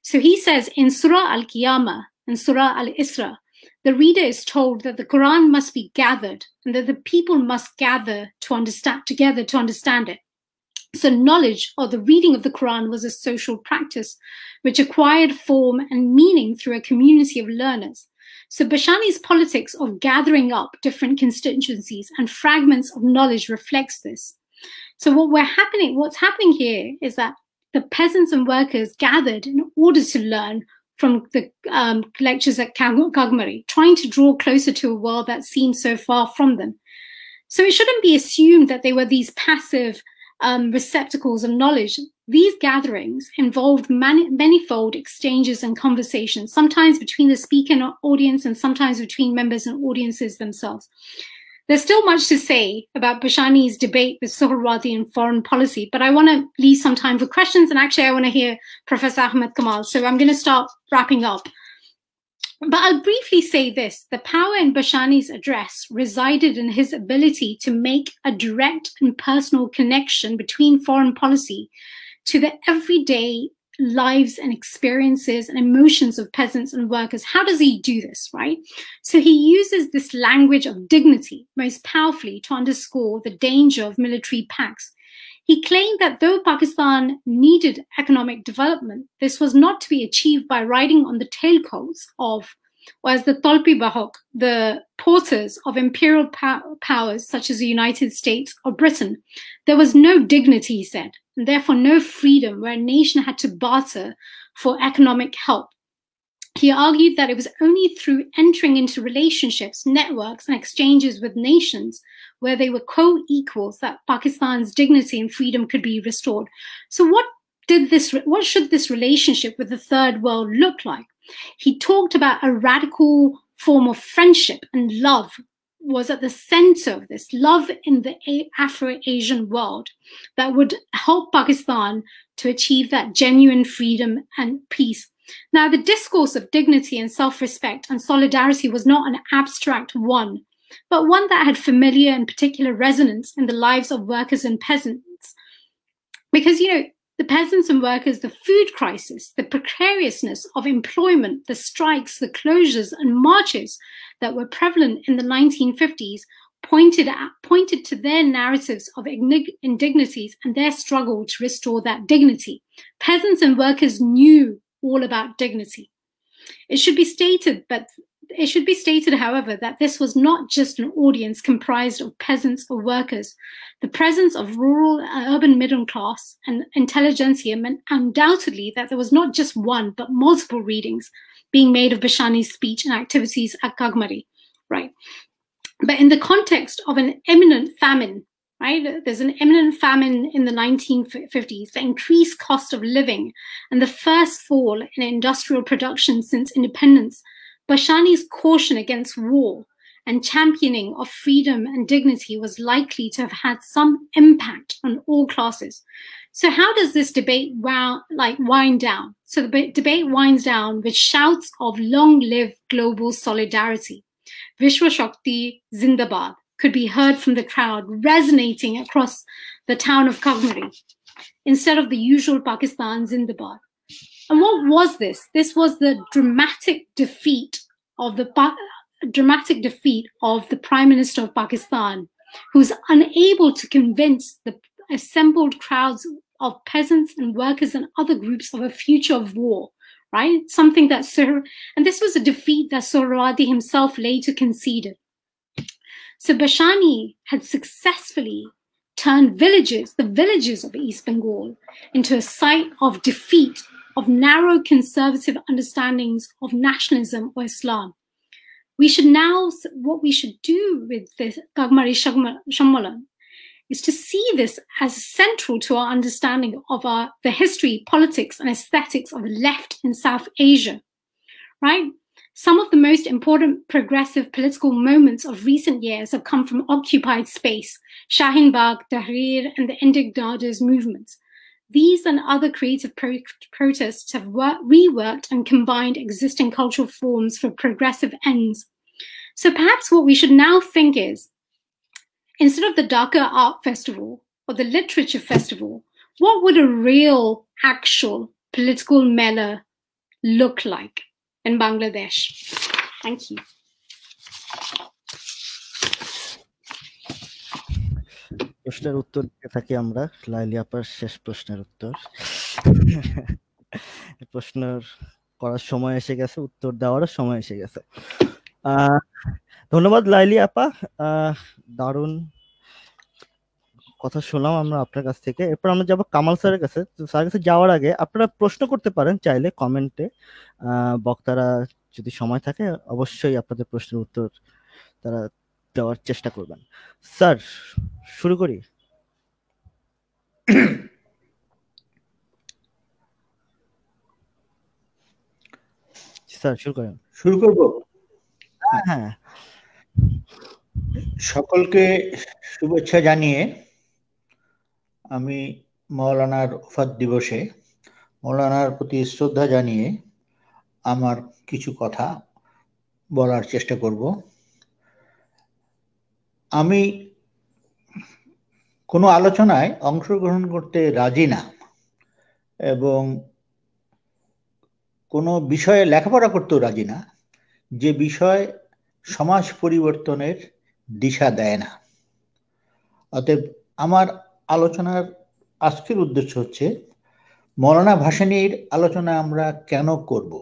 So he says in Surah Al-Qiyamah and Surah Al-Isra, the reader is told that the Quran must be gathered and that the people must gather to understand together to understand it. So, knowledge or the reading of the Quran was a social practice which acquired form and meaning through a community of learners. So, Bashani's politics of gathering up different constituencies and fragments of knowledge reflects this. So, what we're happening, what's happening here is that the peasants and workers gathered in order to learn from the um, lectures at Kagmari, trying to draw closer to a world that seemed so far from them. So, it shouldn't be assumed that they were these passive um, receptacles of knowledge, these gatherings involved many, manifold exchanges and conversations, sometimes between the speaker and audience and sometimes between members and audiences themselves. There's still much to say about Bashani's debate with Sohrawardi on foreign policy, but I want to leave some time for questions. And actually, I want to hear Professor Ahmed Kamal. So I'm going to start wrapping up. But I'll briefly say this the power in Bashani's address resided in his ability to make a direct and personal connection between foreign policy to the everyday lives and experiences and emotions of peasants and workers. How does he do this, right? So he uses this language of dignity most powerfully to underscore the danger of military pacts he claimed that though Pakistan needed economic development, this was not to be achieved by riding on the tailcoats of, or as the Tolpi Bahok, the porters of imperial pow powers such as the United States or Britain. There was no dignity, he said, and therefore no freedom where a nation had to barter for economic help he argued that it was only through entering into relationships, networks, and exchanges with nations where they were co equals that Pakistan's dignity and freedom could be restored. So, what did this, what should this relationship with the third world look like? He talked about a radical form of friendship and love was at the center of this love in the Afro Asian world that would help Pakistan to achieve that genuine freedom and peace now, the discourse of dignity and self respect and solidarity was not an abstract one, but one that had familiar and particular resonance in the lives of workers and peasants. Because, you know, the peasants and workers, the food crisis, the precariousness of employment, the strikes, the closures and marches that were prevalent in the 1950s pointed at, pointed to their narratives of indignities and their struggle to restore that dignity. Peasants and workers knew all about dignity. It should be stated, but it should be stated, however, that this was not just an audience comprised of peasants or workers. The presence of rural and uh, urban middle class and intelligentsia meant undoubtedly that there was not just one, but multiple readings being made of Bashani's speech and activities at Kagmari, right? But in the context of an imminent famine, right? There's an imminent famine in the 1950s, the increased cost of living, and the first fall in industrial production since independence. Bashani's caution against war and championing of freedom and dignity was likely to have had some impact on all classes. So how does this debate wow, like wind down? So the debate winds down with shouts of long live global solidarity. Vishwa Shakti Zindabad could be heard from the crowd, resonating across the town of Kagmari, instead of the usual Pakistan Zindabad. And what was this? This was the dramatic defeat of the pa dramatic defeat of the Prime Minister of Pakistan, who's unable to convince the assembled crowds of peasants and workers and other groups of a future of war, right? Something that Sir, and this was a defeat that Sohrawadi himself later conceded. So Bashani had successfully turned villages, the villages of East Bengal, into a site of defeat of narrow conservative understandings of nationalism or Islam. We should now, what we should do with this Gagmari Shammalan is to see this as central to our understanding of our, the history, politics, and aesthetics of the left in South Asia, right? Some of the most important progressive political moments of recent years have come from occupied space, Shaheen Bagh, Tahrir, and the Indignados movements. These and other creative pro protests have reworked and combined existing cultural forms for progressive ends. So perhaps what we should now think is, instead of the darker Art Festival or the Literature Festival, what would a real, actual political mela look like? and Bangladesh. Thank you.
প্রশ্নের উত্তর দিতে থাকি আমরা লাইলি আপার শেষ প্রশ্নের উত্তর প্রশ্নের করার সময় এসে গেছে উত্তর দেওয়ারও সময় এসে গেছে ধন্যবাদ লাইলি আপা দারুণ কথা শুনলাম আমরা আপনার কাছ থেকে এরপর আমরা যাবো কামাল স্যারের কাছে স্যারের কাছে যাওয়ার আগে আপনারা প্রশ্ন করতে পারেন চাইলে কমেন্টে বক্তারা যদি সময় থাকে অবশ্যই আপনাদের প্রশ্নের উত্তর তারা দেওয়ার চেষ্টা করবেন স্যার শুরু করি স্যার শুরু করেন শুরু করব হ্যাঁ
সকলকে শুভেচ্ছা জানিয়ে আমি মৌলানার ওফাত দিবসে মৌলানার প্রতি শ্রদ্ধা জানিয়ে আমার কিছু কথা বলার চেষ্টা করব আমি কোনো আলোচনায় অংশগ্রহণ করতে রাজি না এবং কোনো বিষয়ে লেখাপড়া করতেও রাজি না যে বিষয় সমাজ পরিবর্তনের দিশা দেয় না অতএব আমার আলোচনার আজকের উদ্দেশ্য হচ্ছে মরনা ভাসানীর আলোচনা আমরা কেন করব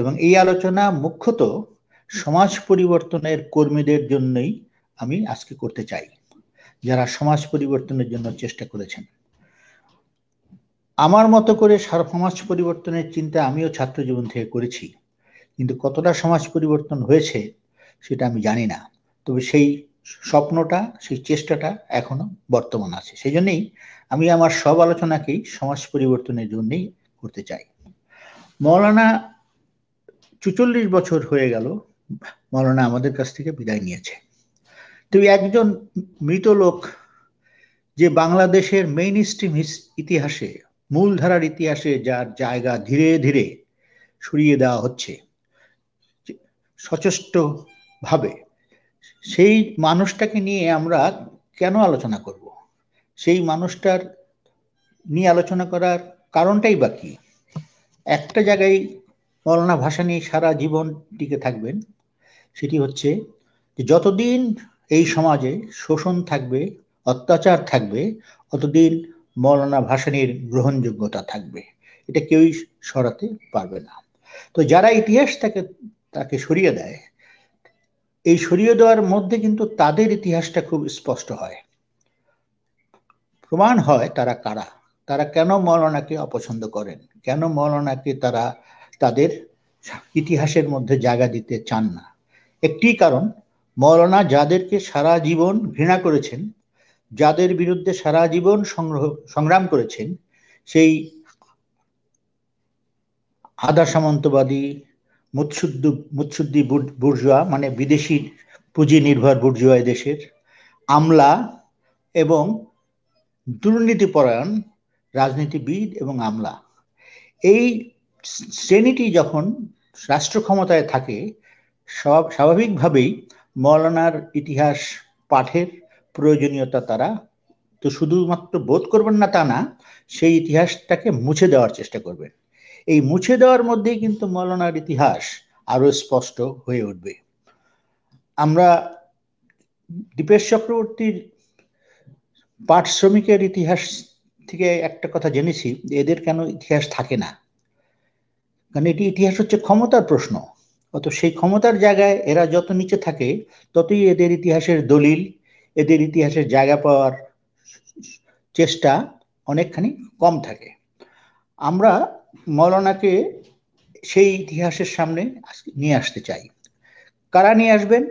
এবং এই আলোচনা মুখ্যত সমাজ পরিবর্তনের কর্মীদের জন্যই আমি আজকে করতে চাই যারা সমাজ পরিবর্তনের জন্য চেষ্টা করেছেন আমার মতো করে সমাজ পরিবর্তনের চিন্তা আমিও ছাত্র জীবন থেকে করেছি কিন্তু কতটা সমাজ পরিবর্তন হয়েছে সেটা আমি জানি না তবে সেই স্বপ্নটা সেই চেষ্টাটা এখনো বর্তমান আছে সেই জন্যেই আমি আমার সব আলোচনাকেই সমাজ পরিবর্তনের জন্যেই করতে চাই মৌলানা চুচল্লিশ বছর হয়ে গেল মৌলানা আমাদের কাছ থেকে বিদায় নিয়েছে তো একজন মৃত লোক যে বাংলাদেশের মেইন স্ট্রিম ইতিহাসে মূলধারার ইতিহাসে যার জায়গা ধীরে ধীরে সরিয়ে দেওয়া হচ্ছে সচেষ্টভাবে সেই মানুষটাকে নিয়ে আমরা কেন আলোচনা করব সেই মানুষটার নিয়ে আলোচনা করার কারণটাই বাকি একটা জায়গায় মৌলানা ভাসানী সারা জীবন টিকে থাকবেন সেটি হচ্ছে যে যতদিন এই সমাজে শোষণ থাকবে অত্যাচার থাকবে অতদিন মৌলানা ভাসানীর গ্রহণযোগ্যতা থাকবে এটা কেউই সরাতে পারবে না তো যারা ইতিহাস তাকে তাকে সরিয়ে দেয় এই সরিয়ে দেওয়ার মধ্যে কিন্তু তাদের ইতিহাসটা খুব স্পষ্ট হয় প্রমাণ হয় তারা কারা তারা কেন মৌলানাকে অপছন্দ করেন কেন মৌলানাকে তারা তাদের ইতিহাসের মধ্যে জায়গা দিতে চান না একটি কারণ মৌলানা যাদেরকে সারা জীবন ঘৃণা করেছেন যাদের বিরুদ্ধে সারা জীবন সংগ্রহ সংগ্রাম করেছেন সেই আধা সামন্তবাদী মুৎসুদ্দু মুৎসুদ্দি বুর্জুয়া মানে বিদেশি পুঁজি নির্ভর বুর্জুয়া দেশের আমলা এবং দুর্নীতিপরায়ণ রাজনীতিবিদ এবং আমলা এই শ্রেণীটি যখন রাষ্ট্র ক্ষমতায় থাকে স্বাভাবিকভাবেই মৌলানার ইতিহাস পাঠের প্রয়োজনীয়তা তারা তো শুধুমাত্র বোধ করবেন না তা না সেই ইতিহাসটাকে মুছে দেওয়ার চেষ্টা করবেন এই মুছে দেওয়ার মধ্যেই কিন্তু মৌলানার ইতিহাস আরো স্পষ্ট হয়ে উঠবে আমরা দীপেশ চক্রবর্তীর পাঠ শ্রমিকের ইতিহাস থেকে একটা কথা জেনেছি এদের কেন ইতিহাস থাকে না কারণ এটি ইতিহাস হচ্ছে ক্ষমতার প্রশ্ন অত সেই ক্ষমতার জায়গায় এরা যত নিচে থাকে ততই এদের ইতিহাসের দলিল এদের ইতিহাসের জায়গা পাওয়ার চেষ্টা অনেকখানি কম থাকে আমরা মৌলানাকে সেই ইতিহাসের সামনে নিয়ে আসতে চাই কারা নিয়ে আসবেন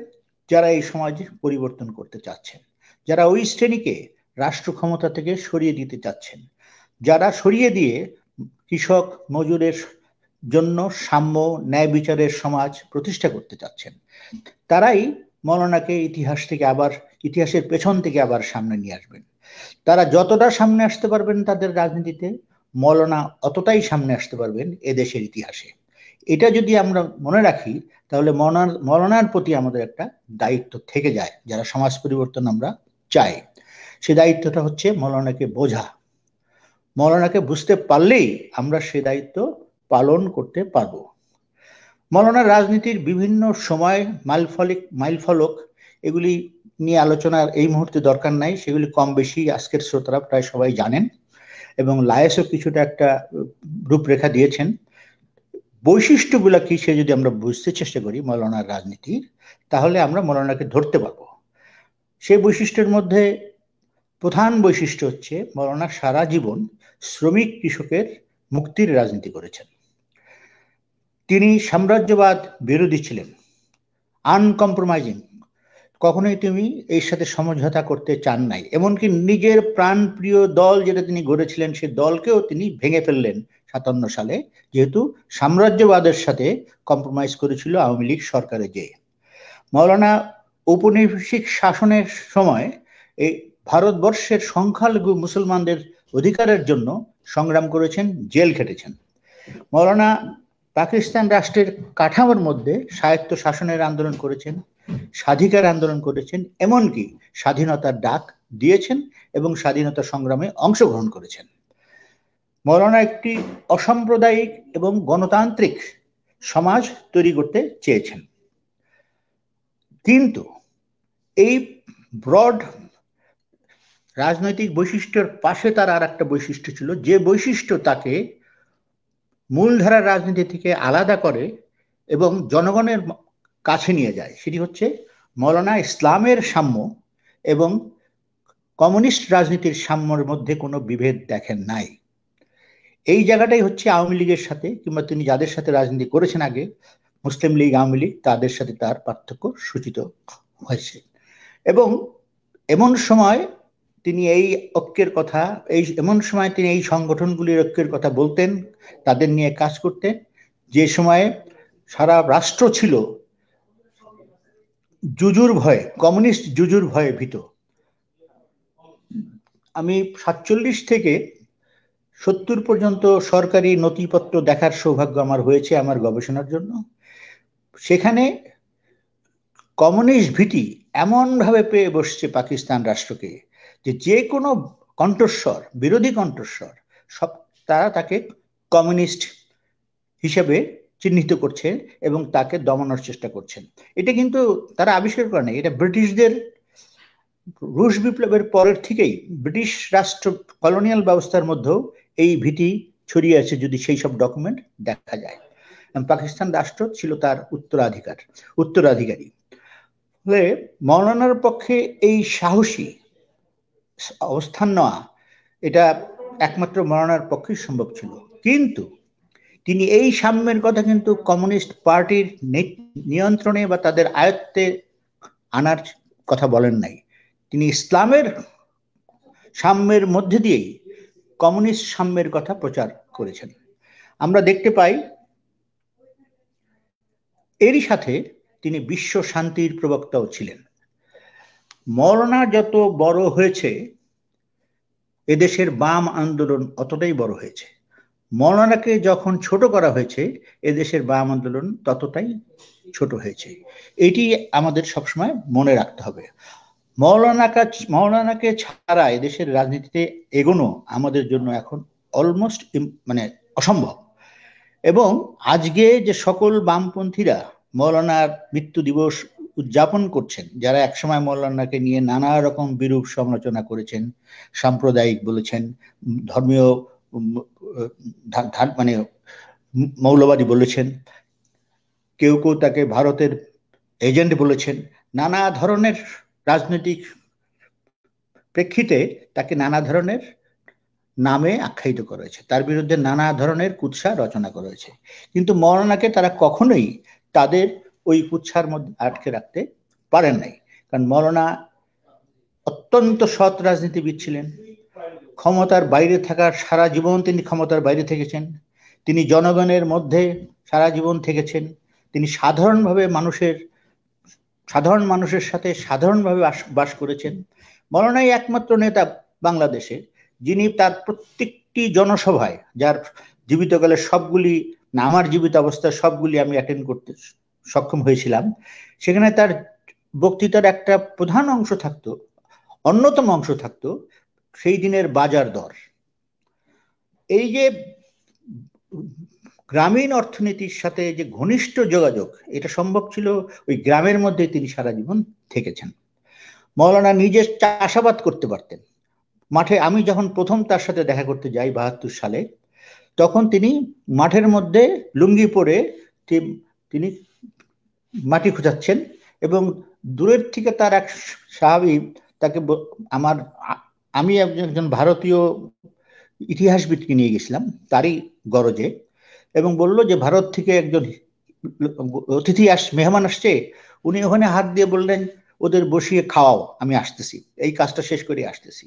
যারা এই সমাজ পরিবর্তন করতে চাচ্ছেন যারা ওই শ্রেণীকে রাষ্ট্র ক্ষমতা থেকে সরিয়ে দিতে চাচ্ছেন যারা সরিয়ে দিয়ে কৃষক মজুরের জন্য সাম্য ন্যায় বিচারের সমাজ প্রতিষ্ঠা করতে চাচ্ছেন তারাই মৌলানাকে ইতিহাস থেকে আবার ইতিহাসের পেছন থেকে আবার সামনে নিয়ে আসবেন তারা যতটা সামনে আসতে পারবেন তাদের রাজনীতিতে মৌলানা অতটাই সামনে আসতে পারবেন এদেশের ইতিহাসে এটা যদি আমরা মনে রাখি তাহলে মৌলানার মৌলানার প্রতি আমাদের একটা দায়িত্ব থেকে যায় যারা সমাজ পরিবর্তন আমরা চাই সে দায়িত্বটা হচ্ছে মৌলানাকে বোঝা মৌলানাকে বুঝতে পারলেই আমরা সে দায়িত্ব পালন করতে পারব মৌলানা রাজনীতির বিভিন্ন সময় মাইলফলিক মাইলফলক এগুলি নিয়ে আলোচনার এই মুহূর্তে দরকার নাই সেগুলি কম বেশি আজকের শ্রোতারা প্রায় সবাই জানেন এবং লায়েসও কিছুটা একটা রূপরেখা দিয়েছেন বৈশিষ্ট্যগুলো কী সে যদি আমরা বুঝতে চেষ্টা করি মৌলানার রাজনীতির তাহলে আমরা মৌলানাকে ধরতে পারব সেই বৈশিষ্ট্যের মধ্যে প্রধান বৈশিষ্ট্য হচ্ছে মৌলানা সারা জীবন শ্রমিক কৃষকের মুক্তির রাজনীতি করেছেন তিনি সাম্রাজ্যবাদ বিরোধী ছিলেন আনকম্প্রোমাইজিং কখনোই তুমি এর সাথে সমঝোতা করতে চান নাই এমনকি নিজের প্রাণপ্রিয় দল যেটা তিনি গড়েছিলেন সেই দলকেও তিনি ভেঙে ফেললেন সাতান্ন সালে যেহেতু সাম্রাজ্যবাদের সাথে কম্প্রোমাইজ করেছিল আওয়ামী লীগ সরকারে যে মৌলানা ঔপনিবেশিক শাসনের সময় এই ভারতবর্ষের সংখ্যালঘু মুসলমানদের অধিকারের জন্য সংগ্রাম করেছেন জেল খেটেছেন মৌলানা পাকিস্তান রাষ্ট্রের কাঠামোর মধ্যে স্বায়ত্ত শাসনের আন্দোলন করেছেন স্বাধিকার আন্দোলন করেছেন এমনকি স্বাধীনতার ডাক দিয়েছেন এবং স্বাধীনতা সংগ্রামে অংশগ্রহণ করেছেন মৌলানা একটি অসাম্প্রদায়িক এবং গণতান্ত্রিক সমাজ তৈরি করতে চেয়েছেন কিন্তু এই ব্রড রাজনৈতিক বৈশিষ্ট্যের পাশে তার আর একটা বৈশিষ্ট্য ছিল যে বৈশিষ্ট্য তাকে মূলধারার রাজনীতি থেকে আলাদা করে এবং জনগণের কাছে নিয়ে যায় সেটি হচ্ছে মৌলানা ইসলামের সাম্য এবং কমিউনিস্ট রাজনীতির সাম্যর মধ্যে কোনো বিভেদ দেখেন নাই এই জায়গাটাই হচ্ছে আওয়ামী লীগের সাথে কিংবা তিনি যাদের সাথে রাজনীতি করেছেন আগে মুসলিম লীগ আওয়ামী লীগ তাদের সাথে তার পার্থক্য সূচিত হয়েছে এবং এমন সময় তিনি এই ঐক্যের কথা এই এমন সময় তিনি এই সংগঠনগুলির ঐক্যের কথা বলতেন তাদের নিয়ে কাজ করতেন যে সময়ে সারা রাষ্ট্র ছিল জুজুর ভয়ে কমিউনিস্ট জুজুর ভয়ে ভীত আমি সাতচল্লিশ থেকে সত্তর পর্যন্ত সরকারি নথিপত্র দেখার সৌভাগ্য আমার হয়েছে আমার গবেষণার জন্য সেখানে কমিউনিস্ট ভীতি এমনভাবে পেয়ে বসছে পাকিস্তান রাষ্ট্রকে যে যে কোনো কণ্ঠস্বর বিরোধী কণ্ঠস্বর সব তারা তাকে কমিউনিস্ট হিসেবে চিহ্নিত করছে এবং তাকে দমানোর চেষ্টা করছেন এটা কিন্তু তারা আবিষ্কার করে নাই এটা ব্রিটিশদের রুশ বিপ্লবের পরের থেকেই ব্রিটিশ রাষ্ট্র কলোনিয়াল ব্যবস্থার মধ্যেও এই ভীতি ছড়িয়ে আছে যদি সেই সব ডকুমেন্ট দেখা যায় পাকিস্তান রাষ্ট্র ছিল তার উত্তরাধিকার উত্তরাধিকারী ফলে মৌলানার পক্ষে এই সাহসী অবস্থান নেওয়া এটা একমাত্র মৌলানার পক্ষেই সম্ভব ছিল কিন্তু তিনি এই সাম্যের কথা কিন্তু কমিউনিস্ট পার্টির নিয়ন্ত্রণে বা তাদের আয়ত্তে আনার কথা বলেন নাই তিনি ইসলামের সাম্যের মধ্যে দিয়েই কমিউনিস্ট সাম্যের কথা প্রচার করেছেন আমরা দেখতে পাই এরই সাথে তিনি বিশ্ব শান্তির প্রবক্তাও ছিলেন মরনা যত বড় হয়েছে এদেশের বাম আন্দোলন অতটাই বড় হয়েছে মৌলানাকে যখন ছোট করা হয়েছে এদেশের বাম আন্দোলন ততটাই ছোট হয়েছে এটি আমাদের সবসময় মনে রাখতে হবে মৌলানাকা মৌলানাকে ছাড়া এদেশের রাজনীতিতে এগোনো আমাদের জন্য এখন অলমোস্ট মানে অসম্ভব এবং আজকে যে সকল বামপন্থীরা মৌলানার মৃত্যু দিবস উদযাপন করছেন যারা একসময় মৌলানাকে নিয়ে নানা রকম বিরূপ সমালোচনা করেছেন সাম্প্রদায়িক বলেছেন ধর্মীয় মানে মৌলবাদী বলেছেন কেউ কেউ তাকে ভারতের এজেন্ট বলেছেন নানা ধরনের রাজনৈতিক প্রেক্ষিতে তাকে নানা ধরনের নামে আখ্যায়িত করেছে তার বিরুদ্ধে নানা ধরনের কুৎসা রচনা করেছে কিন্তু মরণাকে তারা কখনোই তাদের ওই কুৎসার মধ্যে আটকে রাখতে পারেন নাই কারণ মরণা অত্যন্ত সৎ রাজনীতিবিদ ছিলেন ক্ষমতার বাইরে থাকার সারা জীবন তিনি ক্ষমতার বাইরে থেকেছেন তিনি জনগণের মধ্যে সারা জীবন থেকেছেন তিনি সাধারণভাবে মানুষের সাধারণ মানুষের সাথে সাধারণভাবে বাস করেছেন মৌলানাই একমাত্র নেতা বাংলাদেশে যিনি তার প্রত্যেকটি জনসভায় যার জীবিতকালে সবগুলি আমার জীবিত অবস্থা সবগুলি আমি অ্যাটেন্ড করতে সক্ষম হয়েছিলাম সেখানে তার বক্তৃতার একটা প্রধান অংশ থাকতো অন্যতম অংশ থাকতো সেই দিনের বাজার দর এই যে গ্রামীণ অর্থনীতির সাথে যে ঘনিষ্ঠ যোগাযোগ এটা সম্ভব ছিল ওই গ্রামের মধ্যে তিনি সারা জীবন থেকেছেন মৌলানা নিজে চাষাবাদ করতে পারতেন মাঠে আমি যখন প্রথম তার সাথে দেখা করতে যাই বাহাত্তর সালে তখন তিনি মাঠের মধ্যে লুঙ্গি পরে তিনি মাটি খুঁজাচ্ছেন এবং দূরের থেকে তার এক সাহাবি তাকে আমার আমি একজন ভারতীয় ইতিহাসবিদকে নিয়ে গেছিলাম তারই গরজে এবং বলল যে ভারত থেকে একজন অতিথি আস মেহমান আসছে উনি ওখানে হাত দিয়ে বললেন ওদের বসিয়ে খাওয়াও আমি আসতেছি এই কাজটা শেষ করে আসতেছি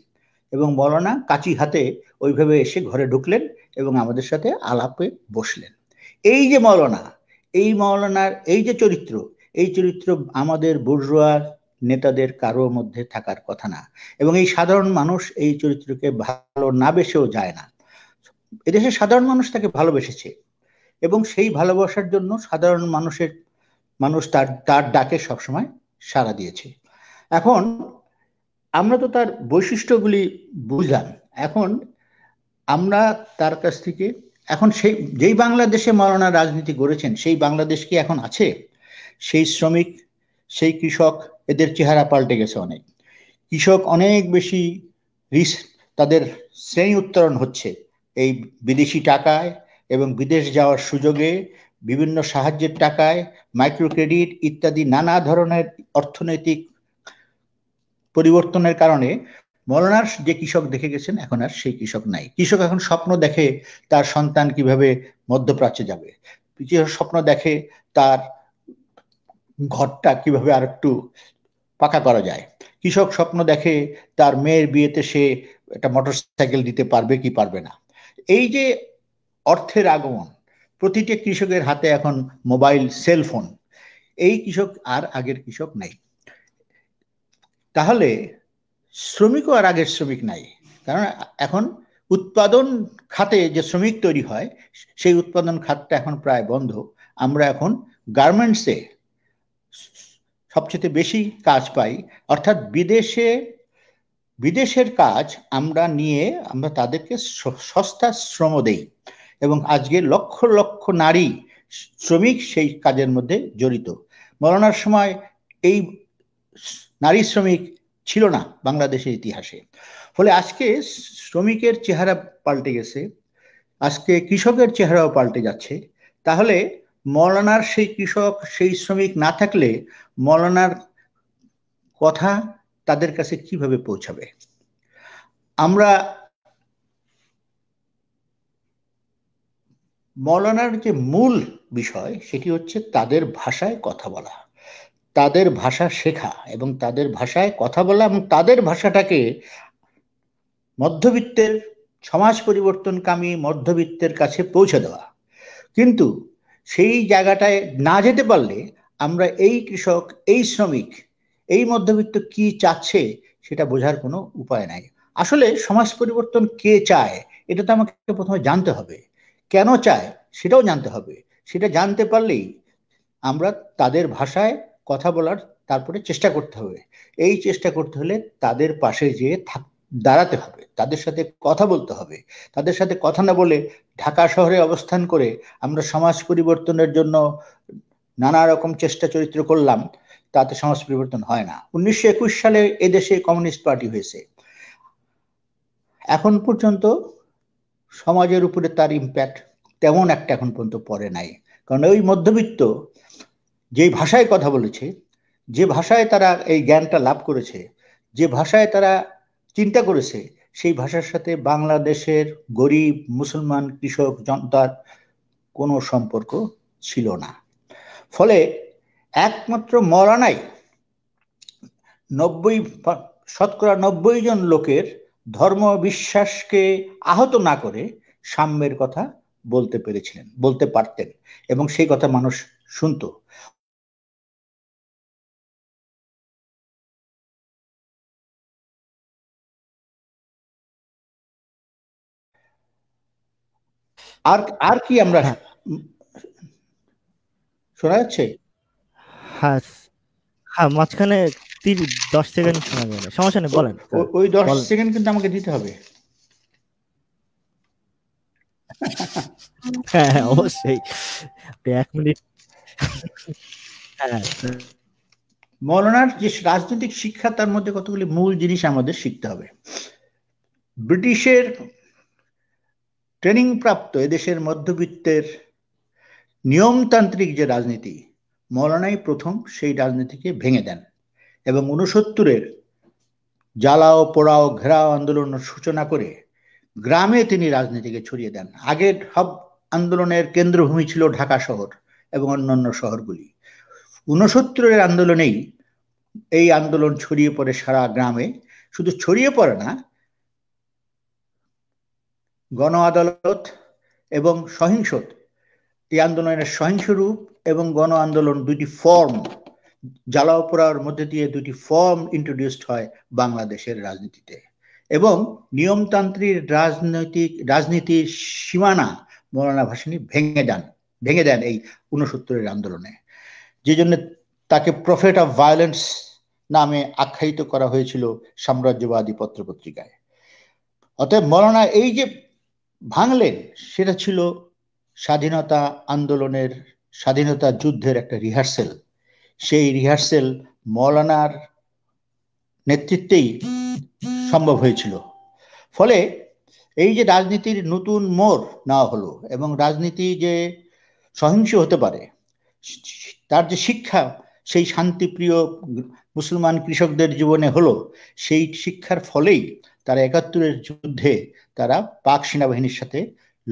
এবং মৌলানা কাচি হাতে ওইভাবে এসে ঘরে ঢুকলেন এবং আমাদের সাথে আলাপে বসলেন এই যে মৌলানা এই মৌলানার এই যে চরিত্র এই চরিত্র আমাদের বুর্জোয়ার নেতাদের কারো মধ্যে থাকার কথা না এবং এই সাধারণ মানুষ এই চরিত্রকে ভালো না বেসেও যায় না এদেশের সাধারণ মানুষ তাকে ভালোবেসেছে এবং সেই ভালোবাসার জন্য সাধারণ মানুষের মানুষ তার তার ডাকে সবসময় সাড়া দিয়েছে এখন আমরা তো তার বৈশিষ্ট্যগুলি বুঝলাম এখন আমরা তার কাছ থেকে এখন সেই যেই বাংলাদেশে মরণা রাজনীতি গড়েছেন সেই বাংলাদেশ কি এখন আছে সেই শ্রমিক সেই কৃষক এদের চেহারা পাল্টে গেছে অনেক কৃষক অনেক বেশি রিস্ক তাদের শ্রেণী উত্তরণ হচ্ছে এই বিদেশি টাকায় এবং বিদেশ যাওয়ার সুযোগে বিভিন্ন সাহায্যের টাকায় মাইক্রো ক্রেডিট ইত্যাদি নানা ধরনের অর্থনৈতিক পরিবর্তনের কারণে মলনার যে কৃষক দেখে গেছেন এখন আর সেই কৃষক নাই কৃষক এখন স্বপ্ন দেখে তার সন্তান কিভাবে মধ্যপ্রাচ্যে যাবে কৃষক স্বপ্ন দেখে তার ঘরটা কিভাবে আর একটু পাকা করা যায় কৃষক স্বপ্ন দেখে তার মেয়ের বিয়েতে সে একটা মোটরসাইকেল দিতে পারবে কি পারবে না এই যে অর্থের আগমন প্রতিটি কৃষকের হাতে এখন মোবাইল সেলফোন এই কৃষক আর আগের কৃষক নাই তাহলে শ্রমিকও আর আগের শ্রমিক নাই কারণ এখন উৎপাদন খাতে যে শ্রমিক তৈরি হয় সেই উৎপাদন খাতটা এখন প্রায় বন্ধ আমরা এখন গার্মেন্টসে সবচেয়ে বেশি কাজ পাই অর্থাৎ বিদেশে বিদেশের কাজ আমরা নিয়ে আমরা তাদেরকে সস্তা শ্রম দেই এবং আজকে লক্ষ লক্ষ নারী শ্রমিক সেই কাজের মধ্যে জড়িত মরণার সময় এই নারী শ্রমিক ছিল না বাংলাদেশের ইতিহাসে ফলে আজকে শ্রমিকের চেহারা পাল্টে গেছে আজকে কৃষকের চেহারাও পাল্টে যাচ্ছে তাহলে মলানার সেই কৃষক সেই শ্রমিক না থাকলে মলানার কথা তাদের কাছে কিভাবে পৌঁছাবে আমরা মৌলানার যে মূল বিষয় সেটি হচ্ছে তাদের ভাষায় কথা বলা তাদের ভাষা শেখা এবং তাদের ভাষায় কথা বলা এবং তাদের ভাষাটাকে মধ্যবিত্তের সমাজ পরিবর্তনকামী মধ্যবিত্তের কাছে পৌঁছে দেওয়া কিন্তু সেই জায়গাটায় না যেতে পারলে আমরা এই কৃষক এই শ্রমিক এই মধ্যবিত্ত কি চাচ্ছে সেটা বোঝার কোনো উপায় নাই আসলে সমাজ পরিবর্তন কে চায় এটা তো আমাকে প্রথমে জানতে হবে কেন চায় সেটাও জানতে হবে সেটা জানতে পারলেই আমরা তাদের ভাষায় কথা বলার তারপরে চেষ্টা করতে হবে এই চেষ্টা করতে হলে তাদের পাশে যেয়ে থাকতে দাঁড়াতে হবে তাদের সাথে কথা বলতে হবে তাদের সাথে কথা না বলে ঢাকা শহরে অবস্থান করে আমরা সমাজ পরিবর্তনের জন্য নানা রকম চেষ্টা চরিত্র করলাম তাতে সমাজ পরিবর্তন হয় না উনিশশো একুশ সালে এদেশে কমিউনিস্ট পার্টি হয়েছে এখন পর্যন্ত সমাজের উপরে তার ইম্প্যাক্ট তেমন একটা এখন পর্যন্ত পড়ে নাই কারণ ওই মধ্যবিত্ত যে ভাষায় কথা বলেছে যে ভাষায় তারা এই জ্ঞানটা লাভ করেছে যে ভাষায় তারা চিন্তা করেছে সেই ভাষার সাথে বাংলাদেশের গরিব মুসলমান কৃষক জনতার কোনো সম্পর্ক ছিল না ফলে একমাত্র মরানাই নব্বই শতকরা নব্বই জন লোকের ধর্ম বিশ্বাসকে আহত না করে সাম্যের কথা বলতে পেরেছিলেন বলতে পারতেন এবং সেই কথা মানুষ শুনত
আর আর কি আমরা হ্যাঁ। শোনা যাচ্ছে হ্যাঁ হ্যাঁ মাঝখানে দশ সেকেন্ড শোনা যাবে সমস্যা নেই বলেন ওই দশ সেকেন্ড কিন্তু আমাকে দিতে হবে হ্যাঁ, হ্যাঁ অবশ্যই এক মিনিট
হ্যাঁ মৌলানার যে রাজনৈতিক শিক্ষা তার মধ্যে কতগুলি মূল জিনিস আমাদের শিখতে হবে ব্রিটিশের ট্রেনিং প্রাপ্ত এদেশের মধ্যবিত্তের নিয়মতান্ত্রিক যে রাজনীতি মৌলানাই প্রথম সেই রাজনীতিকে ভেঙে দেন এবং উনসত্তরের জ্বালাও পোড়াও ঘেরাও আন্দোলনের সূচনা করে গ্রামে তিনি রাজনীতিকে ছড়িয়ে দেন আগের সব আন্দোলনের কেন্দ্রভূমি ছিল ঢাকা শহর এবং অন্যান্য শহরগুলি উনসত্তরের আন্দোলনেই এই আন্দোলন ছড়িয়ে পড়ে সারা গ্রামে শুধু ছড়িয়ে পড়ে না গণ আদালত এবং সহিংস এই আন্দোলনের সহিংস রূপ এবং গণ আন্দোলন দুটি ফর্ম জ্বালাও মধ্যে দিয়ে দুটি ফর্ম ইন্ট্রোডিউসড হয় বাংলাদেশের রাজনীতিতে এবং নিয়মতান্ত্রিক রাজনৈতিক রাজনীতির সীমানা মৌলানা ভাসিনী ভেঙে দেন ভেঙে দেন এই উনসত্তরের আন্দোলনে যে জন্য তাকে প্রফেট অফ ভায়োলেন্স নামে আখ্যায়িত করা হয়েছিল সাম্রাজ্যবাদী পত্রপত্রিকায় অতএব মৌলানা এই যে ভাঙলেন সেটা ছিল স্বাধীনতা আন্দোলনের স্বাধীনতা যুদ্ধের একটা রিহার্সেল সেই রিহার্সেল মৌলানার নেতৃত্বেই সম্ভব হয়েছিল ফলে এই যে রাজনীতির নতুন মোড় নেওয়া হলো এবং রাজনীতি যে সহিংস হতে পারে তার যে শিক্ষা সেই শান্তিপ্রিয় মুসলমান কৃষকদের জীবনে হলো সেই শিক্ষার ফলেই তারা একাত্তরের যুদ্ধে তারা পাক সেনাবাহিনীর সাথে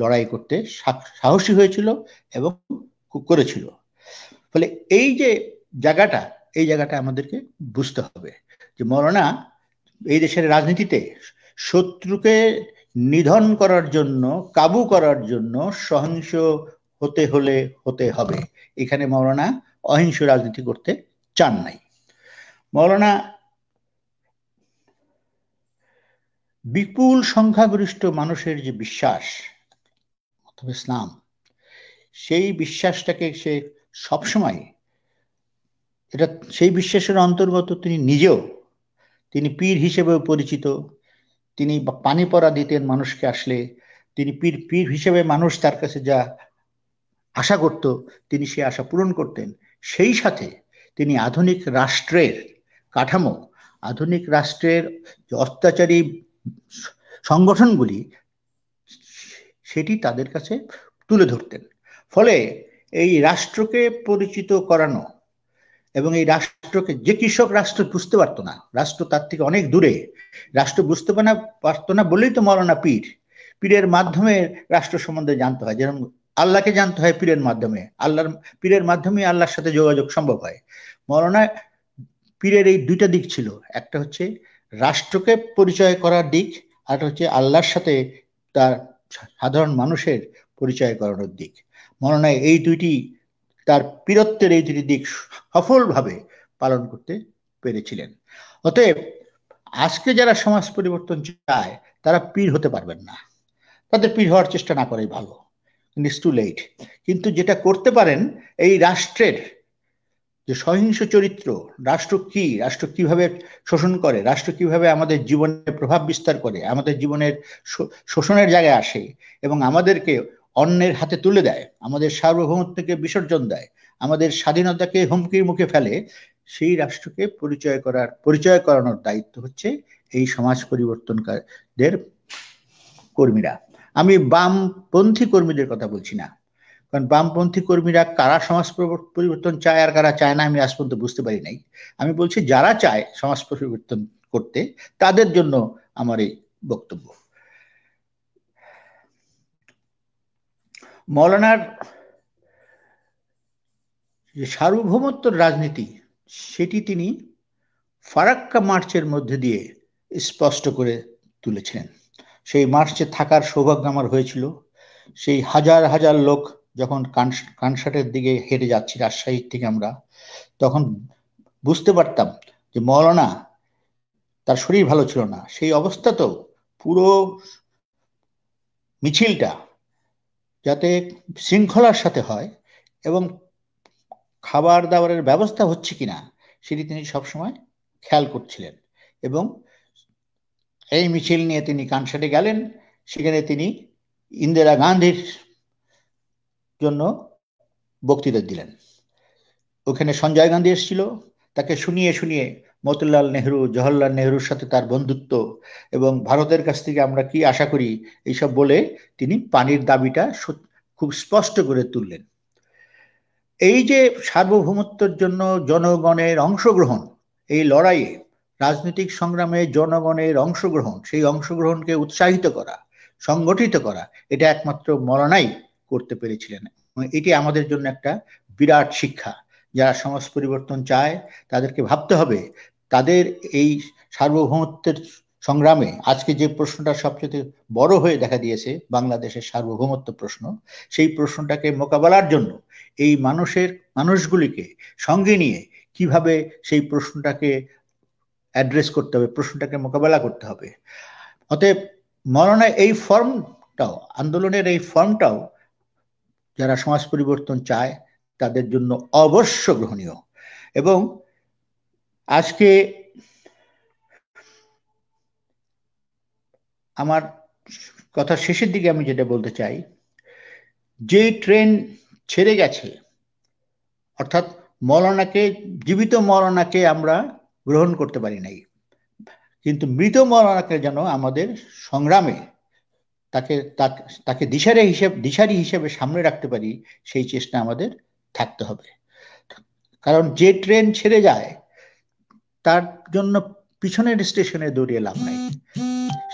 লড়াই করতে সাহসী হয়েছিল এবং করেছিল ফলে এই যে জায়গাটা এই জায়গাটা আমাদেরকে বুঝতে হবে যে মরণা এই দেশের রাজনীতিতে শত্রুকে নিধন করার জন্য কাবু করার জন্য সহিংস হতে হলে হতে হবে এখানে মরণা অহিংস রাজনীতি করতে চান নাই মরণা বিপুল সংখ্যাগরিষ্ঠ মানুষের যে বিশ্বাস অথবা ইসলাম সেই বিশ্বাসটাকে সে সবসময় এটা সেই বিশ্বাসের অন্তর্গত তিনি নিজেও তিনি পীর হিসেবেও পরিচিত তিনি পানি পরা দিতেন মানুষকে আসলে তিনি পীর পীর হিসেবে মানুষ তার কাছে যা আশা করত তিনি সে আশা পূরণ করতেন সেই সাথে তিনি আধুনিক রাষ্ট্রের কাঠামো আধুনিক রাষ্ট্রের যে অত্যাচারী সংগঠনগুলি সেটি তাদের কাছে তুলে ধরতেন ফলে এই রাষ্ট্রকে পরিচিত করানো এবং এই রাষ্ট্রকে যে কৃষক রাষ্ট্র বুঝতে পারতো না রাষ্ট্র তার থেকে অনেক দূরে রাষ্ট্র বুঝতে পারতো না বলেই তো মরানা পীর পীরের মাধ্যমে রাষ্ট্র সম্বন্ধে জানতে হয় যেরকম আল্লাহকে জানতে হয় পীরের মাধ্যমে আল্লাহর পীরের মাধ্যমে আল্লাহর সাথে যোগাযোগ সম্ভব হয় মরানা পীরের এই দুইটা দিক ছিল একটা হচ্ছে রাষ্ট্রকে পরিচয় করার দিক আর হচ্ছে আল্লাহর সাথে তার সাধারণ মানুষের পরিচয় করানোর দিক মনে এই দুইটি তার পীরত্বের এই দুটি দিক সফলভাবে পালন করতে পেরেছিলেন অতএব আজকে যারা সমাজ পরিবর্তন চায় তারা পীর হতে পারবেন না তাদের পীর হওয়ার চেষ্টা না করাই ভালো ইস টু লেট কিন্তু যেটা করতে পারেন এই রাষ্ট্রের যে সহিংস চরিত্র রাষ্ট্র কি রাষ্ট্র কিভাবে শোষণ করে রাষ্ট্র কিভাবে আমাদের জীবনে প্রভাব বিস্তার করে আমাদের জীবনের শোষণের জায়গায় আসে এবং আমাদেরকে অন্যের হাতে তুলে দেয় আমাদের সার্বভৌমত্বকে বিসর্জন দেয় আমাদের স্বাধীনতাকে হুমকির মুখে ফেলে সেই রাষ্ট্রকে পরিচয় করার পরিচয় করানোর দায়িত্ব হচ্ছে এই সমাজ পরিবর্তনকারদের কর্মীরা আমি বামপন্থী কর্মীদের কথা বলছি না কারণ বামপন্থী কর্মীরা কারা সমাজ পরিবর্তন চায় আর কারা চায় না আমি আজ পর্যন্ত বুঝতে পারি নাই আমি বলছি যারা চায় সমাজ পরিবর্তন করতে তাদের জন্য আমার এই বক্তব্য মৌলানার যে সার্বভৌমত্বর রাজনীতি সেটি তিনি ফারাক্কা মার্চের মধ্যে দিয়ে স্পষ্ট করে তুলেছেন সেই মার্চে থাকার সৌভাগ্য আমার হয়েছিল সেই হাজার হাজার লোক যখন কানসাটের দিকে হেঁটে যাচ্ছি রাজশাহীর থেকে আমরা তখন বুঝতে পারতাম যে মৌলানা তার শরীর ভালো ছিল না সেই অবস্থাতেও পুরো মিছিলটা যাতে শৃঙ্খলার সাথে হয় এবং খাবার দাবারের ব্যবস্থা হচ্ছে কিনা সেটি তিনি সবসময় খেয়াল করছিলেন এবং এই মিছিল নিয়ে তিনি কানসাটে গেলেন সেখানে তিনি ইন্দিরা গান্ধীর জন্য বক্তৃতা দিলেন ওখানে সঞ্জয় গান্ধী এসেছিল তাকে শুনিয়ে শুনিয়ে মতিলাল নেহরু জওহরলাল নেহরুর সাথে তার বন্ধুত্ব এবং ভারতের কাছ থেকে আমরা কি আশা করি এইসব বলে তিনি পানির দাবিটা খুব স্পষ্ট করে তুললেন এই যে সার্বভৌমত্বের জন্য জনগণের অংশগ্রহণ এই লড়াইয়ে রাজনৈতিক সংগ্রামে জনগণের অংশগ্রহণ সেই অংশগ্রহণকে উৎসাহিত করা সংগঠিত করা এটা একমাত্র মরণাই করতে পেরেছিলেন এটি আমাদের জন্য একটা বিরাট শিক্ষা যারা সমাজ পরিবর্তন চায় তাদেরকে ভাবতে হবে তাদের এই সার্বভৌমত্বের সংগ্রামে আজকে যে প্রশ্নটা সবচেয়ে বড় হয়ে দেখা দিয়েছে বাংলাদেশের সার্বভৌমত্ব প্রশ্ন সেই প্রশ্নটাকে মোকাবেলার জন্য এই মানুষের মানুষগুলিকে সঙ্গে নিয়ে কিভাবে সেই প্রশ্নটাকে অ্যাড্রেস করতে হবে প্রশ্নটাকে মোকাবেলা করতে হবে অতএব মরণা এই ফর্মটাও আন্দোলনের এই ফর্মটাও যারা সমাজ পরিবর্তন চায় তাদের জন্য অবশ্য গ্রহণীয় এবং আজকে আমার কথা শেষের দিকে আমি যেটা বলতে চাই যে ট্রেন ছেড়ে গেছে অর্থাৎ মরণাকে জীবিত মরণাকে আমরা গ্রহণ করতে পারি নাই কিন্তু মৃত মরণাকে যেন আমাদের সংগ্রামে তাকে তাকে দিশারে হিসেব দিশারি হিসেবে সামনে রাখতে পারি সেই চেষ্টা আমাদের থাকতে হবে কারণ যে ট্রেন ছেড়ে যায় তার জন্য পিছনের স্টেশনে দৌড়িয়ে লাভ নাই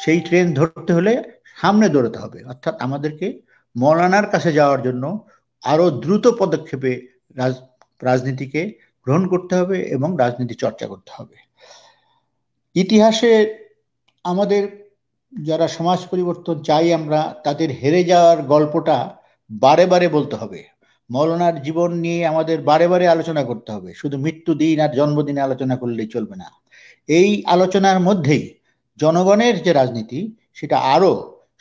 সেই ট্রেন ধরতে হলে সামনে দৌড়াতে হবে অর্থাৎ আমাদেরকে মৌলানার কাছে যাওয়ার জন্য আরো দ্রুত পদক্ষেপে রাজনীতিকে গ্রহণ করতে হবে এবং রাজনীতি চর্চা করতে হবে ইতিহাসে আমাদের যারা সমাজ পরিবর্তন চাই আমরা তাদের হেরে যাওয়ার গল্পটা বারে বারে বলতে হবে মৌলানার জীবন নিয়ে আমাদের বারে বারে আলোচনা করতে হবে শুধু মৃত্যু দিন আর জন্মদিনে আলোচনা করলেই চলবে না এই আলোচনার মধ্যেই জনগণের যে রাজনীতি সেটা আরও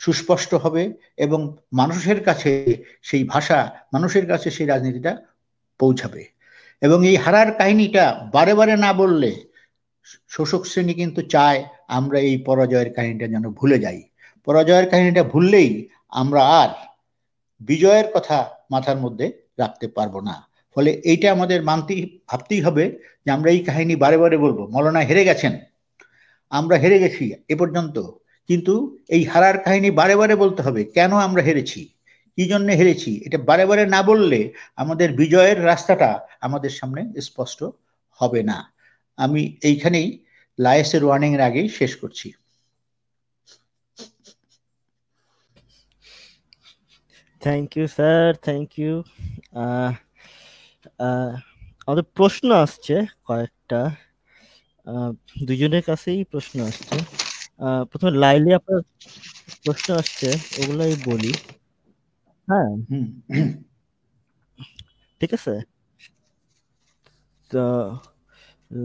সুস্পষ্ট হবে এবং মানুষের কাছে সেই ভাষা মানুষের কাছে সেই রাজনীতিটা পৌঁছাবে এবং এই হারার কাহিনীটা বারে বারে না বললে শোষক শ্রেণী কিন্তু চায় আমরা এই পরাজয়ের কাহিনীটা যেন ভুলে যাই পরাজয়ের কাহিনীটা ভুললেই আমরা আর বিজয়ের কথা মাথার মধ্যে রাখতে পারবো না ফলে এইটা আমাদের মানতেই ভাবতেই হবে যে আমরা এই কাহিনী বারে বারে বলবো মলনা হেরে গেছেন আমরা হেরে গেছি এ পর্যন্ত কিন্তু এই হারার কাহিনী বারে বারে বলতে হবে কেন আমরা হেরেছি কি জন্য হেরেছি এটা বারে বারে না বললে আমাদের বিজয়ের রাস্তাটা আমাদের সামনে স্পষ্ট হবে না আমি এইখানেই লায়েসের ওয়ার্নিং এর আগেই
শেষ করছি thank you sir thank you আমাদের প্রশ্ন আসছে কয়েকটা uh, দুজনের কাছেই প্রশ্ন আসছে uh, প্রথমে লাইলি আপনার প্রশ্ন আসছে ওগুলাই বলি হ্যাঁ ঠিক আছে তো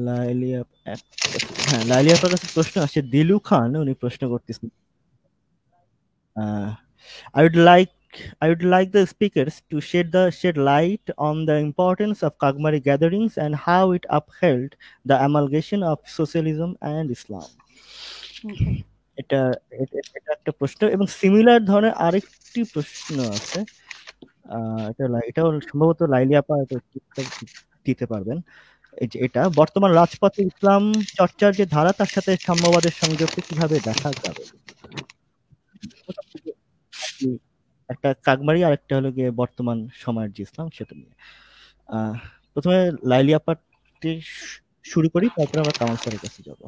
লাইলিয়া হ্যাঁ লাইলিয়া আপনার কাছে প্রশ্ন আসছে দিলু খান উনি প্রশ্ন করতেছেন I would like I would like the speakers to shed the shed light on the importance of Kagmari gatherings and how it upheld the amalgamation of socialism and Islam. এটা এটা একটা প্রশ্ন এবং সিমিলার ধরনের আরেকটি প্রশ্ন আছে এটা এটাও সম্ভবত লাইলি আপা দিতে পারবেন এটা বর্তমান রাজপথে ইসলাম চর্চার যে ধারা তার সাথে সাম্যবাদের সংযোগকে কিভাবে দেখা যাবে একটা কাকমারি আর একটা হলো গিয়ে বর্তমান সময়ের যে ইসলাম সেটা নিয়ে প্রথমে লাইলিয়া আপাটি শুরু করি তারপরে আমরা কাউন্সিলের কাছে যাব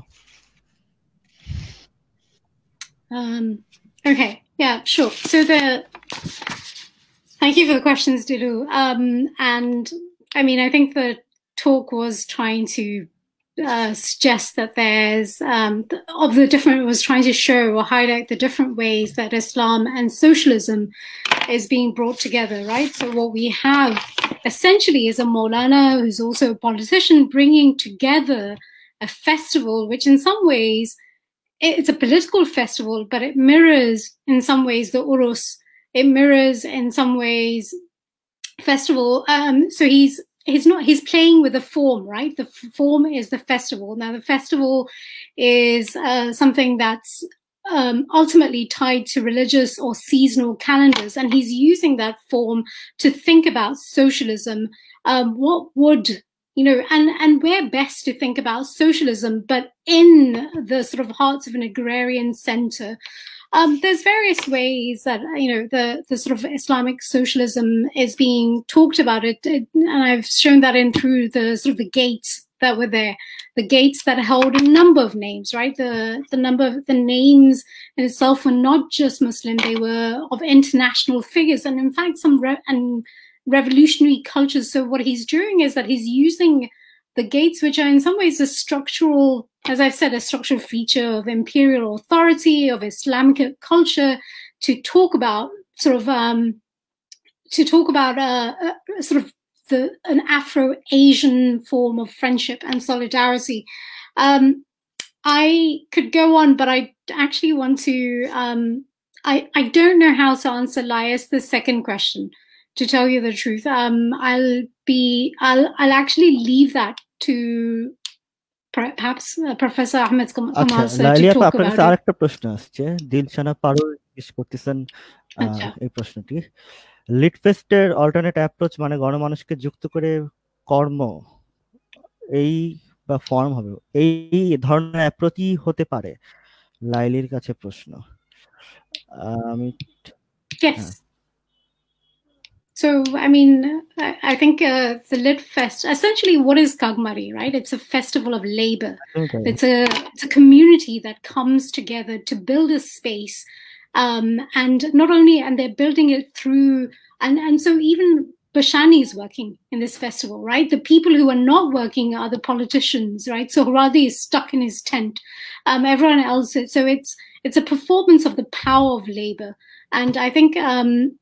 um okay yeah sure so the thank you for the questions Dilu um and I mean I think that talk was trying to uh, suggest that there's um, of the different was trying to show or highlight the different ways that Islam and socialism is being brought together, right? So what we have essentially is a Maulana who's also a politician bringing together a festival, which in some ways it's a political festival, but it mirrors in some ways the Urus. It mirrors in some ways festival. Um, so he's he's not he's playing with the form right the form is the festival now the festival is uh, something that's um, ultimately tied to religious or seasonal calendars and he's using that form to think about socialism um, what would you know and and where best to think about socialism but in the sort of hearts of an agrarian center um, there's various ways that you know the the sort of Islamic socialism is being talked about. It, it and I've shown that in through the sort of the gates that were there, the gates that held a number of names, right? The the number of the names in itself were not just Muslim; they were of international figures, and in fact, some re and revolutionary cultures. So what he's doing is that he's using the gates, which are in some ways a structural, as I've said, a structural feature of imperial authority, of Islamic culture, to talk about sort of um, to talk about a, uh, a uh, sort of the, an Afro-Asian form of friendship and solidarity. Um, I could go on, but I actually want to. Um, I I don't know how to answer Lias the second question. to tell you the truth. Um, I'll be I'll I'll actually leave that to perhaps uh, Professor Kamal sir to talk about
it. প্রশ্ন আসছে এই প্রশ্নটি লিটফেস্টের alternate approach মানে গণমানুষকে যুক্ত করে কর্ম এই বা ফর্ম হবে এই ধরনের অ্যাপ্রোচই হতে পারে লাইলির কাছে প্রশ্ন আমি
So, I mean, I, I think uh, the Lit Fest, essentially, what is Kagmari, right? It's a festival of labor. Okay. It's, a, it's a community that comes together to build a space. Um, and not only, and they're building it through, and, and so even Bashani is working in this festival, right? The people who are not working are the politicians, right? So Haradi is stuck in his tent. Um, everyone else, is, so it's it's a performance of the power of labor, and I think um,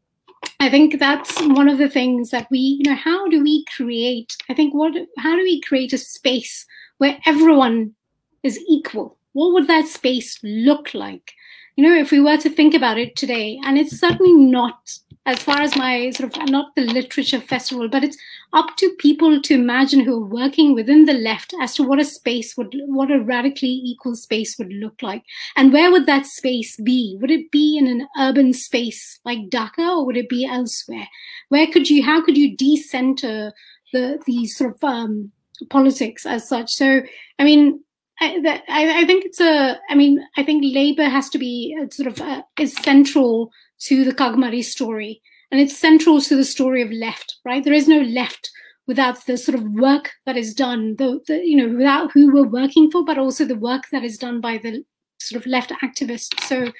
I think that's one of the things that we, you know, how do we create? I think what, how do we create a space where everyone is equal? What would that space look like? You know, if we were to think about it today, and it's certainly not as far as my sort of not the literature festival, but it's up to people to imagine who are working within the left as to what a space would, what a radically equal space would look like. And where would that space be? Would it be in an urban space like Dhaka or would it be elsewhere? Where could you, how could you decenter the, the sort of um, politics as such? So, I mean, I, I, I, think it's a, I mean, I think labor has to be sort of a, is central to the Kagmari story. And it's central to the story of left, right? There is no left without the sort of work that is done, the, the, you know, without who we're working for, but also the work that is done by the sort of left activists. So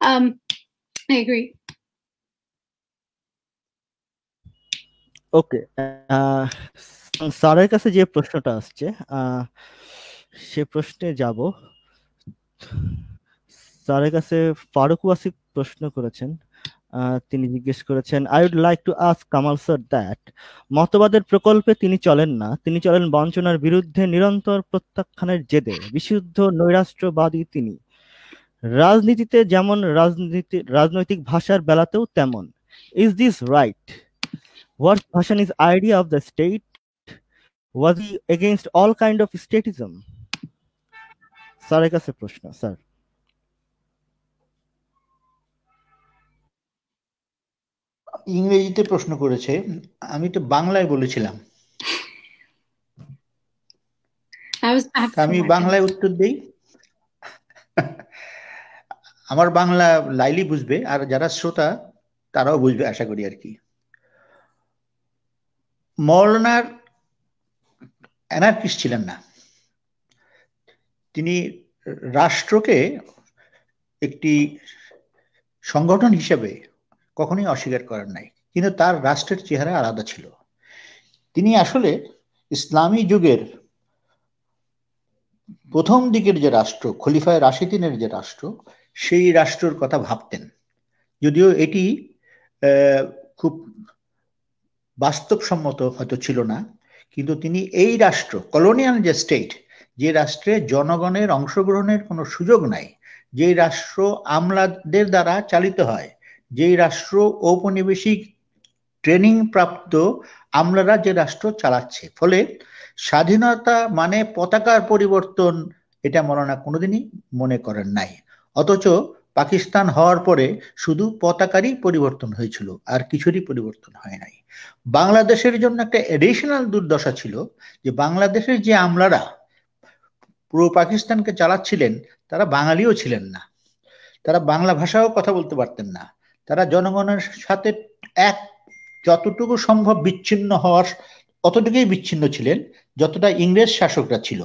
um, I agree.
ওকে স্যারের uh, কাছে যে প্রশ্নটা আসছে সে প্রশ্নে যাব স্যারের কাছে ফারুক ওয়াসিফ প্রশ্ন করেছেন তিনি জিজ্ঞেস করেছেন I would like to ask Kamal sir that মতবাদের প্রকল্পে তিনি চলেন না তিনি চলেন বঞ্চনার বিরুদ্ধে নিরন্তর প্রত্যাখ্যানের জেদে বিশুদ্ধ নৈরাষ্ট্রবাদী তিনি রাজনীতিতে যেমন রাজনীতি রাজনৈতিক ভাষার বেলাতেও তেমন is this right what Bhasan is idea of the state was he against all kind of statism স্যারের কাছে প্রশ্ন স্যার
ইংরেজিতে প্রশ্ন করেছে আমি তো বাংলায় বলেছিলাম আমি বাংলায় উত্তর দেই আমার বাংলা লাইলি বুঝবে আর যারা শ্রোতা তারাও বুঝবে আশা করি আর কি মৌলানার অ্যানার্কিস্ট ছিলেন না তিনি রাষ্ট্রকে একটি সংগঠন হিসাবে কখনোই অস্বীকার করার নাই কিন্তু তার রাষ্ট্রের চেহারা আলাদা ছিল তিনি আসলে ইসলামী যুগের প্রথম দিকের যে রাষ্ট্র খলিফায় রাশিদিনের যে রাষ্ট্র সেই রাষ্ট্রের কথা ভাবতেন যদিও এটি খুব বাস্তবসম্মত হয়তো ছিল না কিন্তু তিনি এই রাষ্ট্র কলোনিয়াল যে স্টেট যে রাষ্ট্রে জনগণের অংশগ্রহণের কোনো সুযোগ নাই যে রাষ্ট্র আমলাদের দ্বারা চালিত হয় যেই রাষ্ট্র ঔপনিবেশিক ট্রেনিং প্রাপ্ত আমলারা যে রাষ্ট্র চালাচ্ছে ফলে স্বাধীনতা মানে পতাকার পরিবর্তন এটা মৌলানা কোনোদিনই মনে করেন নাই অথচ পাকিস্তান হওয়ার পরে শুধু পতাকারই পরিবর্তন হয়েছিল আর কিছুরই পরিবর্তন হয় নাই বাংলাদেশের জন্য একটা এডিশনাল দুর্দশা ছিল যে বাংলাদেশের যে আমলারা পুরো পাকিস্তানকে চালাচ্ছিলেন তারা বাঙালিও ছিলেন না তারা বাংলা ভাষাও কথা বলতে পারতেন না তারা জনগণের সাথে এক যতটুকু সম্ভব বিচ্ছিন্ন হওয়ার অতটুকুই বিচ্ছিন্ন ছিলেন যতটা ইংরেজ শাসকরা ছিল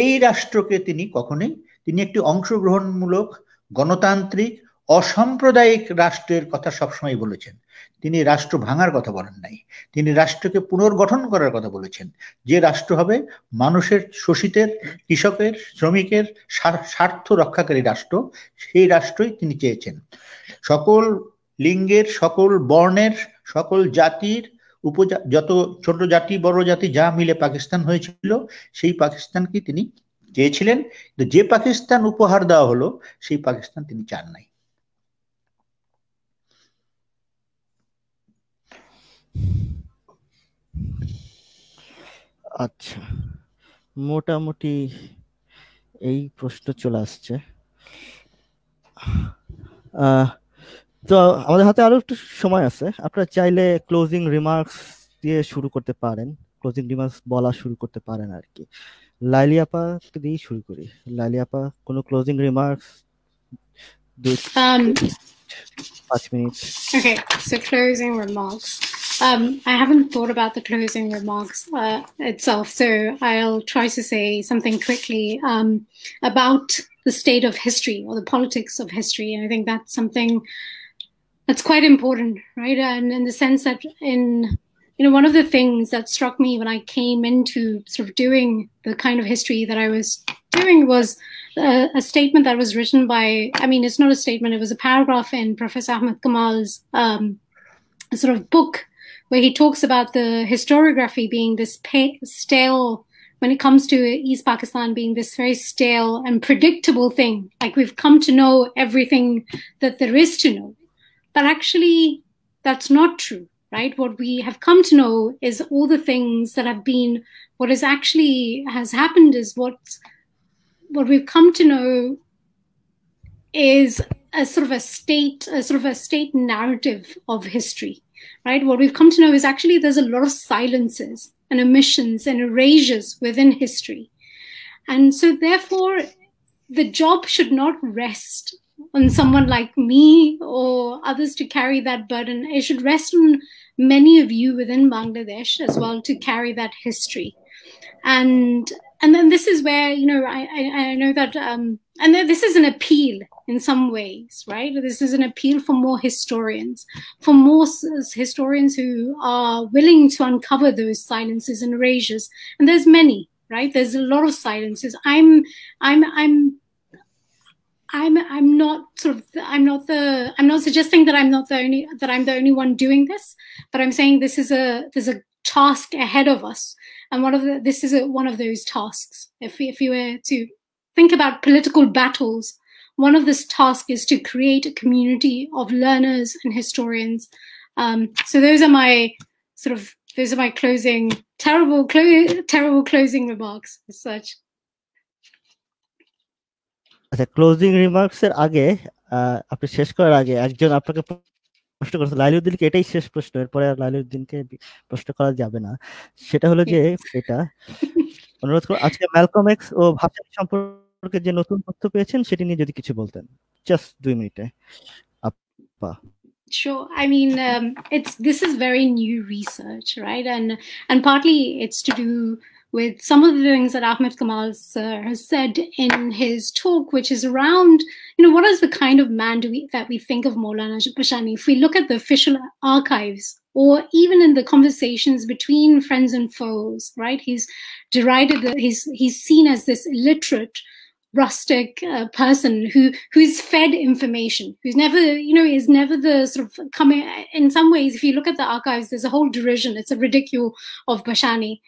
এই রাষ্ট্রকে তিনি কখনোই তিনি একটি অংশগ্রহণমূলক গণতান্ত্রিক অসাম্প্রদায়িক রাষ্ট্রের কথা সবসময় বলেছেন তিনি রাষ্ট্র ভাঙার কথা বলেন নাই তিনি রাষ্ট্রকে পুনর্গঠন করার কথা বলেছেন যে রাষ্ট্র হবে মানুষের শোষিতের কৃষকের শ্রমিকের স্বার্থ রক্ষাকারী রাষ্ট্র সেই রাষ্ট্রই তিনি চেয়েছেন সকল লিঙ্গের সকল বর্ণের সকল জাতির উপজা যত ছোট জাতি বড় জাতি যা মিলে পাকিস্তান হয়েছিল সেই পাকিস্তানকে তিনি চেয়েছিলেন যে পাকিস্তান উপহার দেওয়া হলো সেই পাকিস্তান তিনি চান নাই
আচ্ছা মোটামুটি এই প্রশ্ন চলে আসছে তো আমাদের হাতে আরো একটু সময় আছে আপনারা চাইলে ক্লোজিং রিমার্কস দিয়ে শুরু করতে পারেন ক্লোজিং রিমার্কস বলা শুরু করতে পারেন আর কি লাইলি আপা দিয়ে শুরু করি লাইলি আপা কোনো ক্লোজিং রিমার্কস um, পাঁচ মিনিট
okay so closing remarks Um, I haven't thought about the closing remarks uh, itself, so I'll try to say something quickly um, about the state of history or the politics of history. And I think that's something that's quite important, right? And in the sense that in you know, one of the things that struck me when I came into sort of doing the kind of history that I was doing was a, a statement that was written by, I mean, it's not a statement, it was a paragraph in Professor Ahmed Kamal's um, sort of book where he talks about the historiography being this stale when it comes to East Pakistan being this very stale and predictable thing. Like we've come to know everything that there is to know. But actually, that's not true, right? What we have come to know is all the things that have been, what has actually has happened is what, what we've come to know is a sort of a state, a sort of a state narrative of history right? What we've come to know is actually there's a lot of silences and omissions and erasures within history. And so, therefore, the job should not rest on someone like me or others to carry that burden. It should rest on many of you within Bangladesh as well to carry that history. And and then this is where you know I I, I know that um, and this is an appeal in some ways right this is an appeal for more historians for more historians who are willing to uncover those silences and erasures and there's many right there's a lot of silences i'm i'm i'm I'm I'm not sort of I'm not the I'm not suggesting that I'm not the only that I'm the only one doing this, but I'm saying this is a there's a task ahead of us, and one of the, this is a, one of those tasks. If we, if you were to Think about political battles. One of this task is to create a community of learners and historians. Um, so those are my sort of those are my closing terrible clo terrible closing remarks as such.
আচ্ছা closing remarks এর আগে আপনি শেষ করার আগে একজন আপনাকে প্রশ্ন করেছে লাইলুদ্দিনকে এটাই শেষ প্রশ্ন এরপরে আর লাইলুদ্দিনকে প্রশ্ন করা যাবে না সেটা হলো যে এটা অনুরোধ করব আজকে ম্যালকম এক্স ও ভাষা সম্পর্কে যে নতুন তথ্য পেয়েছেন সেটি নিয়ে যদি কিছু বলতেন জাস্ট দুই মিনিটে আপা
Sure. I mean, um, it's this is very new research, right? And and partly it's to do with some of the things that Ahmed Kamal sir has said in his talk, which is around, you know, what is the kind of man do we, that we think of Maulana Pashani? If we look at the official archives or even in the conversations between friends and foes, right? He's derided, the, he's, he's seen as this illiterate, rustic uh, person who who's fed information who's never you know is never the sort of coming in some ways if you look at the archives there's a whole derision it's a ridicule of bashani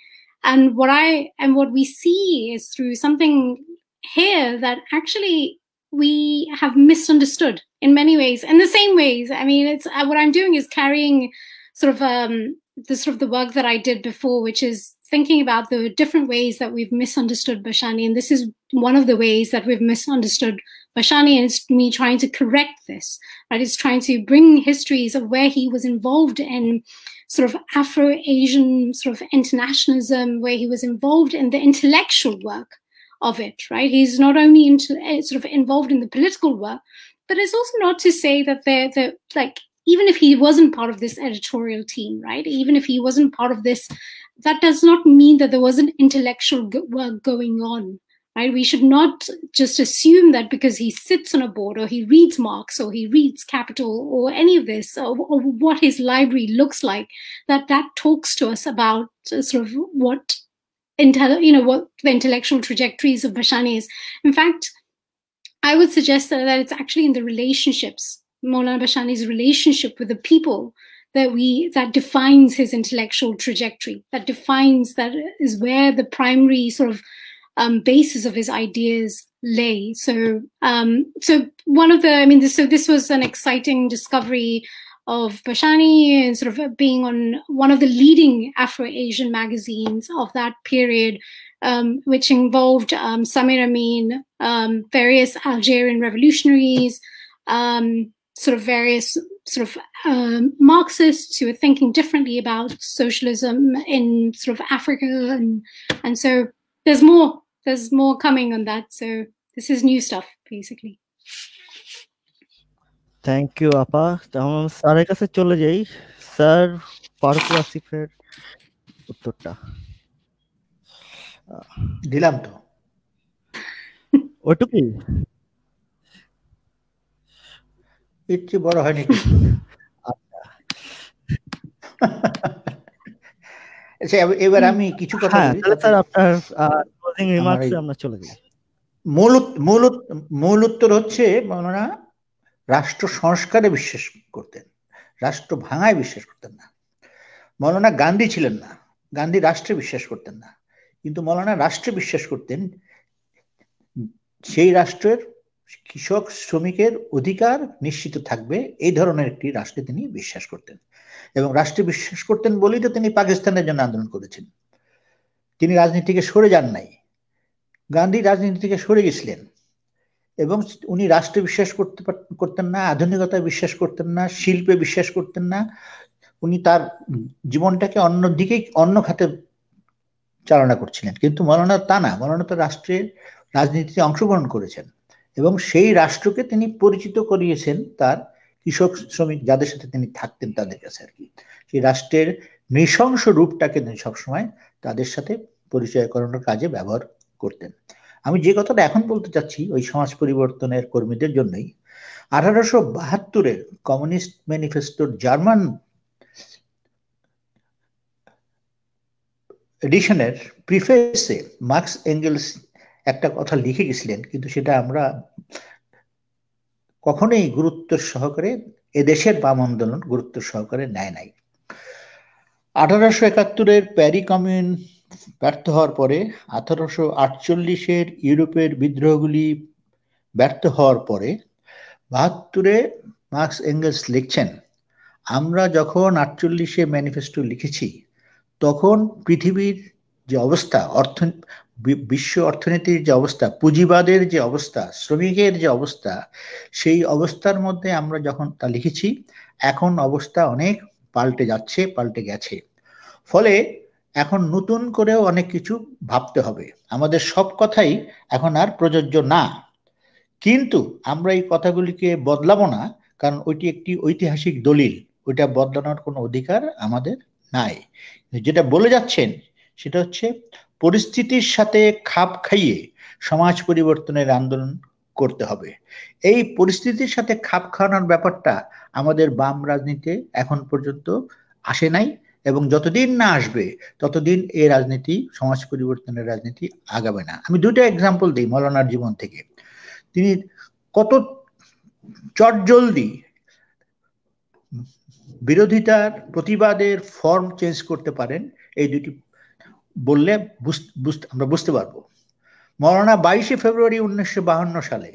and what I and what we see is through something here that actually we have misunderstood in many ways, in the same ways. I mean, it's uh, what I'm doing is carrying sort of um, the sort of the work that I did before, which is thinking about the different ways that we've misunderstood Bashani, and this is one of the ways that we've misunderstood Bashani is me trying to correct this, right? It's trying to bring histories of where he was involved in sort of Afro-Asian sort of internationalism, where he was involved in the intellectual work of it, right? He's not only into, uh, sort of involved in the political work, but it's also not to say that they're, they're like even if he wasn't part of this editorial team, right? Even if he wasn't part of this, that does not mean that there wasn't intellectual work going on right we should not just assume that because he sits on a board or he reads marx or he reads capital or any of this or, or what his library looks like that that talks to us about uh, sort of what intel you know what the intellectual trajectories of bashani is in fact i would suggest that it's actually in the relationships Maulana Bashani's relationship with the people that we that defines his intellectual trajectory that defines that is where the primary sort of um, basis of his ideas lay. So, um, so one of the, I mean, this, so this was an exciting discovery of Bashani and sort of being on one of the leading Afro-Asian magazines of that period, um, which involved um, Samir Amin, um, various Algerian revolutionaries, um, sort of various sort of um, Marxists who were thinking differently about socialism in sort of Africa. And, and so there's more there's more coming on that. So this is new stuff, basically.
Thank you, Appa. Sir, দিলাম তো ওটুকু
বড় হয়নি আচ্ছা এবার আমি কিছু কথা হ্যাঁ, চলে যাই মূল মূল উত্তর হচ্ছে ওনারা রাষ্ট্র সংস্কারে বিশ্বাস করতেন রাষ্ট্র ভাঙায় বিশ্বাস করতেন না মৌলানা গান্ধী ছিলেন না গান্ধী রাষ্ট্রে বিশ্বাস করতেন না কিন্তু মৌলানা রাষ্ট্রে বিশ্বাস করতেন সেই রাষ্ট্রের কৃষক শ্রমিকের অধিকার নিশ্চিত থাকবে এই ধরনের একটি রাষ্ট্রে তিনি বিশ্বাস করতেন এবং রাষ্ট্রে বিশ্বাস করতেন বলেই তো তিনি পাকিস্তানের জন্য আন্দোলন করেছেন তিনি রাজনীতিকে সরে যান নাই গান্ধী রাজনীতি থেকে সরে গেছিলেন এবং উনি রাষ্ট্রে বিশ্বাস করতে করতেন না আধুনিকতায় বিশ্বাস করতেন না শিল্পে বিশ্বাস করতেন না উনি তার জীবনটাকে অন্য দিকে অন্য খাতে চালনা করছিলেন কিন্তু মৌলানা তা না মৌলানা তো রাষ্ট্রের রাজনীতিতে অংশগ্রহণ করেছেন এবং সেই রাষ্ট্রকে তিনি পরিচিত করিয়েছেন তার কৃষক শ্রমিক যাদের সাথে তিনি থাকতেন তাদের কাছে আর কি সেই রাষ্ট্রের নৃশংস রূপটাকে তিনি সবসময় তাদের সাথে পরিচয় করানোর কাজে ব্যবহার করতেন আমি যে কথাটা এখন বলতে চাচ্ছি ওই সমাজ পরিবর্তনের কর্মীদের জন্যই আঠারোশো বাহাত্তরের কমিউনিস্ট ম্যানিফেস্টোর জার্মান এডিশনের প্রিফেসে মার্কস এঙ্গেলস একটা কথা লিখে গেছিলেন কিন্তু সেটা আমরা কখনোই গুরুত্ব সহকারে এদেশের বাম আন্দোলন গুরুত্ব সহকারে নেয় নাই আঠারোশো একাত্তরের প্যারি কমিউন ব্যর্থ হওয়ার পরে আঠারোশো আটচল্লিশের ইউরোপের বিদ্রোহগুলি ব্যর্থ হওয়ার পরে বাহাত্তরে মার্কস এঙ্গেলস লিখছেন আমরা যখন আটচল্লিশে ম্যানিফেস্টো লিখেছি তখন পৃথিবীর যে অবস্থা অর্থ বিশ্ব অর্থনীতির যে অবস্থা পুঁজিবাদের যে অবস্থা শ্রমিকের যে অবস্থা সেই অবস্থার মধ্যে আমরা যখন তা লিখেছি এখন অবস্থা অনেক পাল্টে যাচ্ছে পাল্টে গেছে ফলে এখন নতুন করেও অনেক কিছু ভাবতে হবে আমাদের সব কথাই এখন আর প্রযোজ্য না কিন্তু আমরা এই কথাগুলিকে বদলাবো না কারণ ওইটি একটি ঐতিহাসিক দলিল ওইটা বদলানোর কোনো অধিকার আমাদের নাই যেটা বলে যাচ্ছেন সেটা হচ্ছে পরিস্থিতির সাথে খাপ খাইয়ে সমাজ পরিবর্তনের আন্দোলন করতে হবে এই পরিস্থিতির সাথে খাপ খাওয়ানোর ব্যাপারটা আমাদের বাম রাজনীতি এখন পর্যন্ত আসে নাই এবং যতদিন না আসবে ততদিন এই রাজনীতি সমাজ পরিবর্তনের রাজনীতি আগাবে না আমি দুইটা এক্সাম্পল দিই মৌলানার জীবন থেকে তিনি কত চটজলদি বিরোধিতার প্রতিবাদের ফর্ম চেঞ্জ করতে পারেন এই দুটি বললে আমরা বুঝতে পারবো মরানা বাইশে ফেব্রুয়ারি উনিশশো বাহান্ন সালে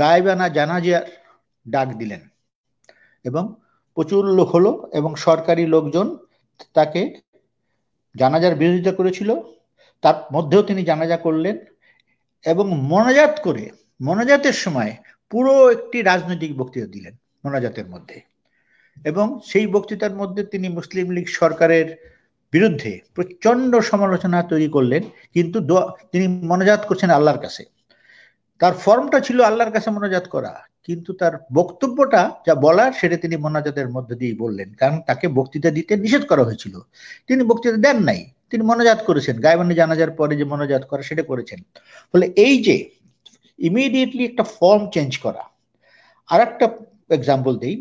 গায়েবানা জানাজিয়ার ডাক দিলেন এবং প্রচুর লোক হলো এবং সরকারি লোকজন তাকে জানাজার বিরোধিতা করেছিল তার মধ্যেও তিনি জানাজা করলেন এবং মনাজাত করে মনাজাতের সময় পুরো একটি রাজনৈতিক বক্তৃতা দিলেন মনাজাতের মধ্যে এবং সেই বক্তৃতার মধ্যে তিনি মুসলিম লীগ সরকারের বিরুদ্ধে প্রচণ্ড সমালোচনা তৈরি করলেন কিন্তু তিনি মনোজাত করছেন আল্লাহর কাছে তার ফর্মটা ছিল আল্লাহর কাছে মনোজাত করা কিন্তু তার বক্তব্যটা যা বলার সেটা তিনি মনাজাতের মধ্যে দিয়ে বললেন কারণ তাকে বক্তৃতা দিতে নিষেধ করা হয়েছিল তিনি বক্তৃতা দেন নাই তিনি মনোজাত করেছেন গায়বানি জানাজার পরে যে মনোজাত করা সেটা করেছেন ফলে এই যে ইমিডিয়েটলি একটা ফর্ম চেঞ্জ করা আর একটা এক্সাম্পল দিই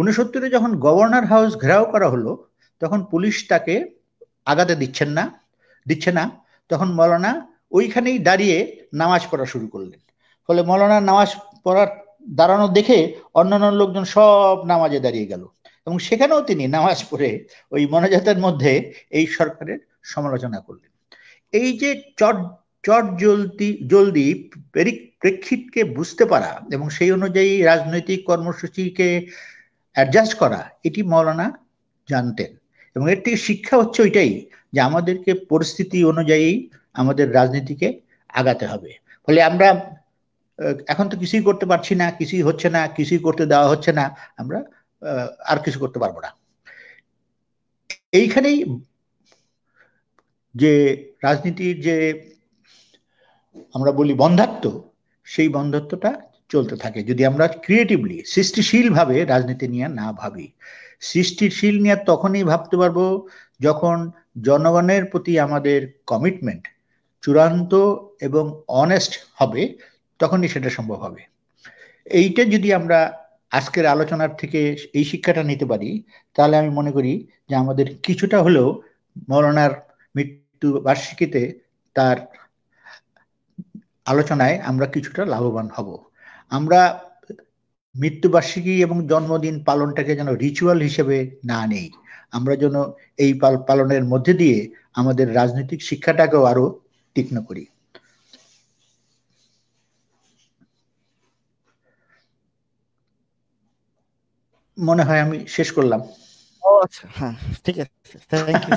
উনসত্তরে যখন গভর্নর হাউস ঘেরাও করা হলো তখন পুলিশ তাকে আগাতে দিচ্ছেন না দিচ্ছে না তখন মৌলানা ওইখানেই দাঁড়িয়ে নামাজ পড়া শুরু করলেন ফলে মৌলানা নামাজ পড়ার দাঁড়ানো দেখে অন্যান্য লোকজন সব নামাজে দাঁড়িয়ে গেল এবং সেখানেও তিনি নামাজ পড়ে ওই মনোজাতের মধ্যে এই সরকারের সমালোচনা করলেন এই যে চট চট জলদি জলদি প্রেক্ষিতকে বুঝতে পারা এবং সেই অনুযায়ী রাজনৈতিক কর্মসূচিকে অ্যাডজাস্ট করা এটি মৌলানা জানতেন এবং এর থেকে শিক্ষা হচ্ছে ওইটাই যে আমাদেরকে পরিস্থিতি অনুযায়ী আমাদের রাজনীতিকে আগাতে হবে ফলে আমরা এখন তো কিছুই করতে পারছি না কিছুই হচ্ছে না কিছুই করতে দেওয়া হচ্ছে না আমরা আর কিছু করতে পারবো না এইখানেই যে রাজনীতির যে আমরা বলি বন্ধাত্ম সেই বন্ধাত্মটা চলতে থাকে যদি আমরা ক্রিয়েটিভলি সৃষ্টিশীলভাবে রাজনীতি নিয়ে না ভাবি সৃষ্টিশীল নিয়ে তখনই ভাবতে পারবো যখন জনগণের প্রতি আমাদের কমিটমেন্ট চূড়ান্ত এবং অনেস্ট হবে তখনই সেটা সম্ভব হবে এইটা যদি আমরা আজকের আলোচনার থেকে এই শিক্ষাটা নিতে পারি তাহলে আমি মনে করি যে আমাদের কিছুটা হলেও মরণার মৃত্যু বার্ষিকীতে তার আলোচনায় আমরা কিছুটা লাভবান হব আমরা মৃত্যুবার্ষিকী এবং জন্মদিন পালনটাকে যেন রিচুয়াল হিসেবে না নেই আমরা যেন এই পালনের মধ্যে দিয়ে আমাদের রাজনৈতিক শিক্ষাটাকেও আরো তীক্ষ্ণ করি মনে হয় আমি শেষ করলাম আচ্ছা, হ্যাঁ, ঠিক আছে থ্যাংক ইউ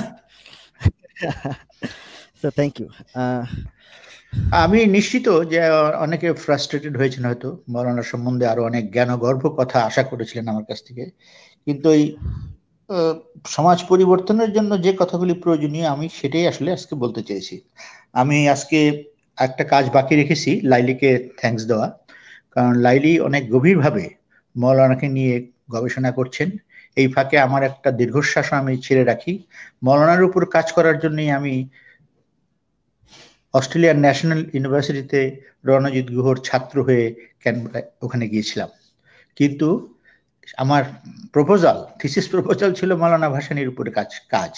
থ্যাংক ইউ আমি নিশ্চিত যে অনেকে ফ্রাস্ট্রেটেড হয়েছেন হয়তো মৌলানা সম্বন্ধে আরো অনেক গর্ভ কথা আশা করেছিলেন আমার কাছ থেকে কিন্তু এই সমাজ পরিবর্তনের জন্য যে কথাগুলি প্রয়োজনীয় আমি সেটাই আসলে আজকে বলতে চেয়েছি আমি আজকে একটা কাজ বাকি রেখেছি লাইলিকে থ্যাংকস দেওয়া কারণ লাইলি অনেক গভীরভাবে মৌলানাকে নিয়ে গবেষণা করছেন এই ফাঁকে আমার একটা দীর্ঘশ্বাস আমি ছেড়ে রাখি মৌলানার উপর কাজ করার জন্যই আমি অস্ট্রেলিয়ার ন্যাশনাল ইউনিভার্সিটিতে রণজিৎ গুহর ছাত্র হয়ে ক্যানবেরায় ওখানে গিয়েছিলাম কিন্তু আমার প্রপোজাল থিসিস প্রপোজাল ছিল মালানা ভাসানির উপরে কাজ কাজ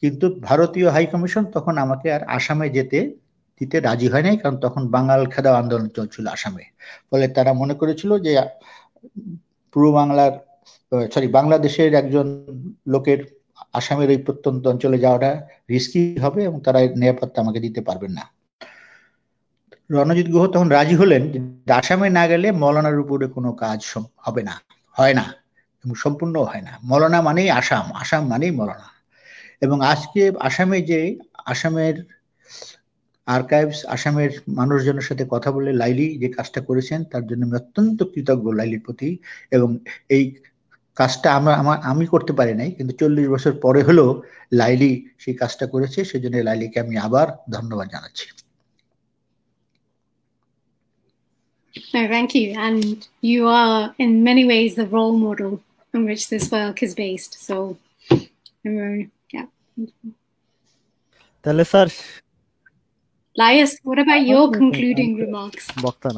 কিন্তু ভারতীয় হাই কমিশন তখন আমাকে আর আসামে যেতে দিতে রাজি হয় নাই কারণ তখন বাঙাল খেদা আন্দোলন চলছিল আসামে ফলে তারা মনে করেছিল যে পূর্ব বাংলার সরি বাংলাদেশের একজন লোকের আসামের এই প্রত্যন্ত অঞ্চলে যাওয়াটা রিস্কি হবে এবং তারা নিরাপত্তা আমাকে দিতে পারবেন না রণজিৎ গুহ তখন রাজি হলেন আসামে না গেলে মৌলানার উপরে কোনো কাজ হবে না হয় না এবং সম্পূর্ণ হয় না মৌলানা মানেই আসাম আসাম মানেই মলানা এবং আজকে আসামে যে আসামের আর্কাইভস আসামের মানুষজনের সাথে কথা বলে লাইলি যে কাজটা করেছেন তার জন্য আমি অত্যন্ত কৃতজ্ঞ লাইলির প্রতি এবং এই কাজটা আমরা আমার আমি করতে পারি নাই কিন্তু চল্লিশ বছর পরে হলো লাইলি সেই কাজটা করেছে সেজন্য লাইলিকে আমি আবার ধন্যবাদ জানাচ্ছি
No, thank you. And you are, in many ways, the role model on which this work is based. So, yeah. তাহলে sir Laius, what about your concluding remarks?
বক্তা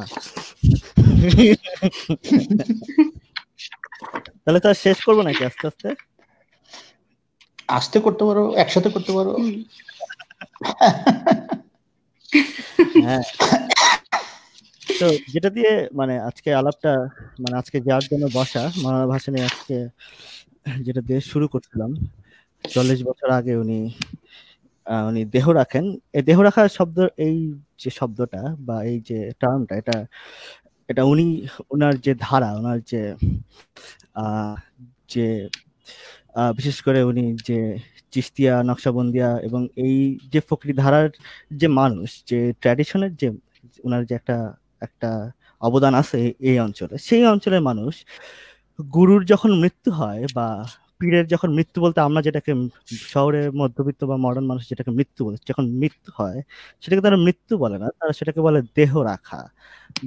তাহলে তো শেষ করবো নাকি আস্তে আস্তে আস্তে করতে পারো একসাথে করতে পারো হ্যাঁ তো যেটা দিয়ে মানে আজকে আলাপটা মানে আজকে যার জন্য বসা ভাষা নিয়ে আজকে যেটা দিয়ে শুরু করছিলাম চল্লিশ বছর আগে উনি উনি দেহ রাখেন এই দেহ রাখার শব্দ এই যে শব্দটা বা এই যে টার্মটা এটা এটা উনি ওনার যে ধারা ওনার যে যে বিশেষ করে উনি যে চিস্তিয়া নকশাবন্দিয়া এবং এই যে ফকরি ধারার যে মানুষ যে ট্র্যাডিশনের যে ওনার যে একটা একটা অবদান আছে এই অঞ্চলে সেই অঞ্চলের মানুষ গুরুর যখন মৃত্যু হয় বা পীরের যখন মৃত্যু বলতে আমরা যেটাকে শহরে মধ্যবিত্ত বা মডার্ন মানুষ যেটাকে মৃত্যু বলে যখন মৃত্যু হয় সেটাকে তারা মৃত্যু বলে না তারা সেটাকে বলে দেহ রাখা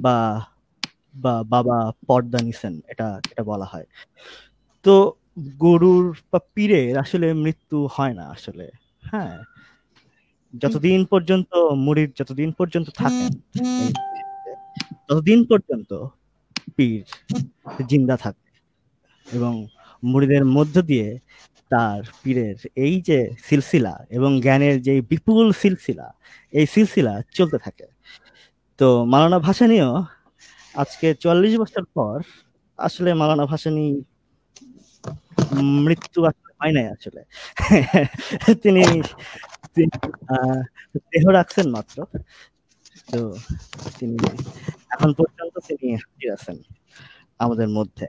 বা বা বাবা পর্দা নিছেন এটা এটা বলা হয় তো গরুর বা পীরের আসলে মৃত্যু হয় না আসলে হ্যাঁ যতদিন পর্যন্ত মুড়ির যতদিন পর্যন্ত থাকে ততদিন পর্যন্ত পীর জিন্দা থাকে এবং মুড়িদের মধ্য দিয়ে তার পীরের এই যে সিলসিলা এবং জ্ঞানের যে বিপুল সিলসিলা এই সিলসিলা চলতে থাকে তো মালানা নিয়েও আজকে চুয়াল্লিশ বছর পর আসলে মালানা ভাসানি মৃত্যু হয় নাই আসলে তিনি দেহ রাখছেন মাত্র তো তিনি এখন পর্যন্ত তিনি আছেন আমাদের মধ্যে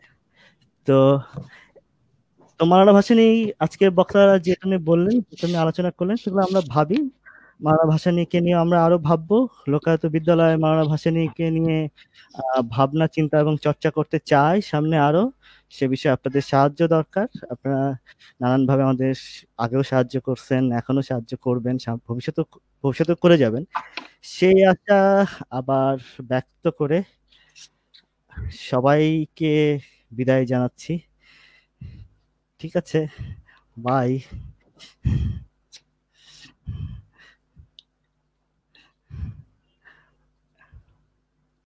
তো তো মালানা ভাসানি আজকে বক্তারা যেটা নিয়ে বললেন যেটা আলোচনা করলেন সেগুলো আমরা ভাবি মারা ভাষানীকে নিয়ে আমরা আরো ভাববো লোকায়ত বিদ্যালয়ে মারা ভাষানীকে নিয়ে ভাবনা চিন্তা এবং চর্চা করতে চাই সামনে আরো সে বিষয়ে আপনাদের সাহায্য দরকার আপনারা নানানভাবে আমাদের আগেও সাহায্য করছেন এখনো সাহায্য করবেন ভবিষ্যতে ভবিষ্যতে করে যাবেন সেই আশা আবার ব্যক্ত করে সবাইকে বিদায় জানাচ্ছি ঠিক আছে বাই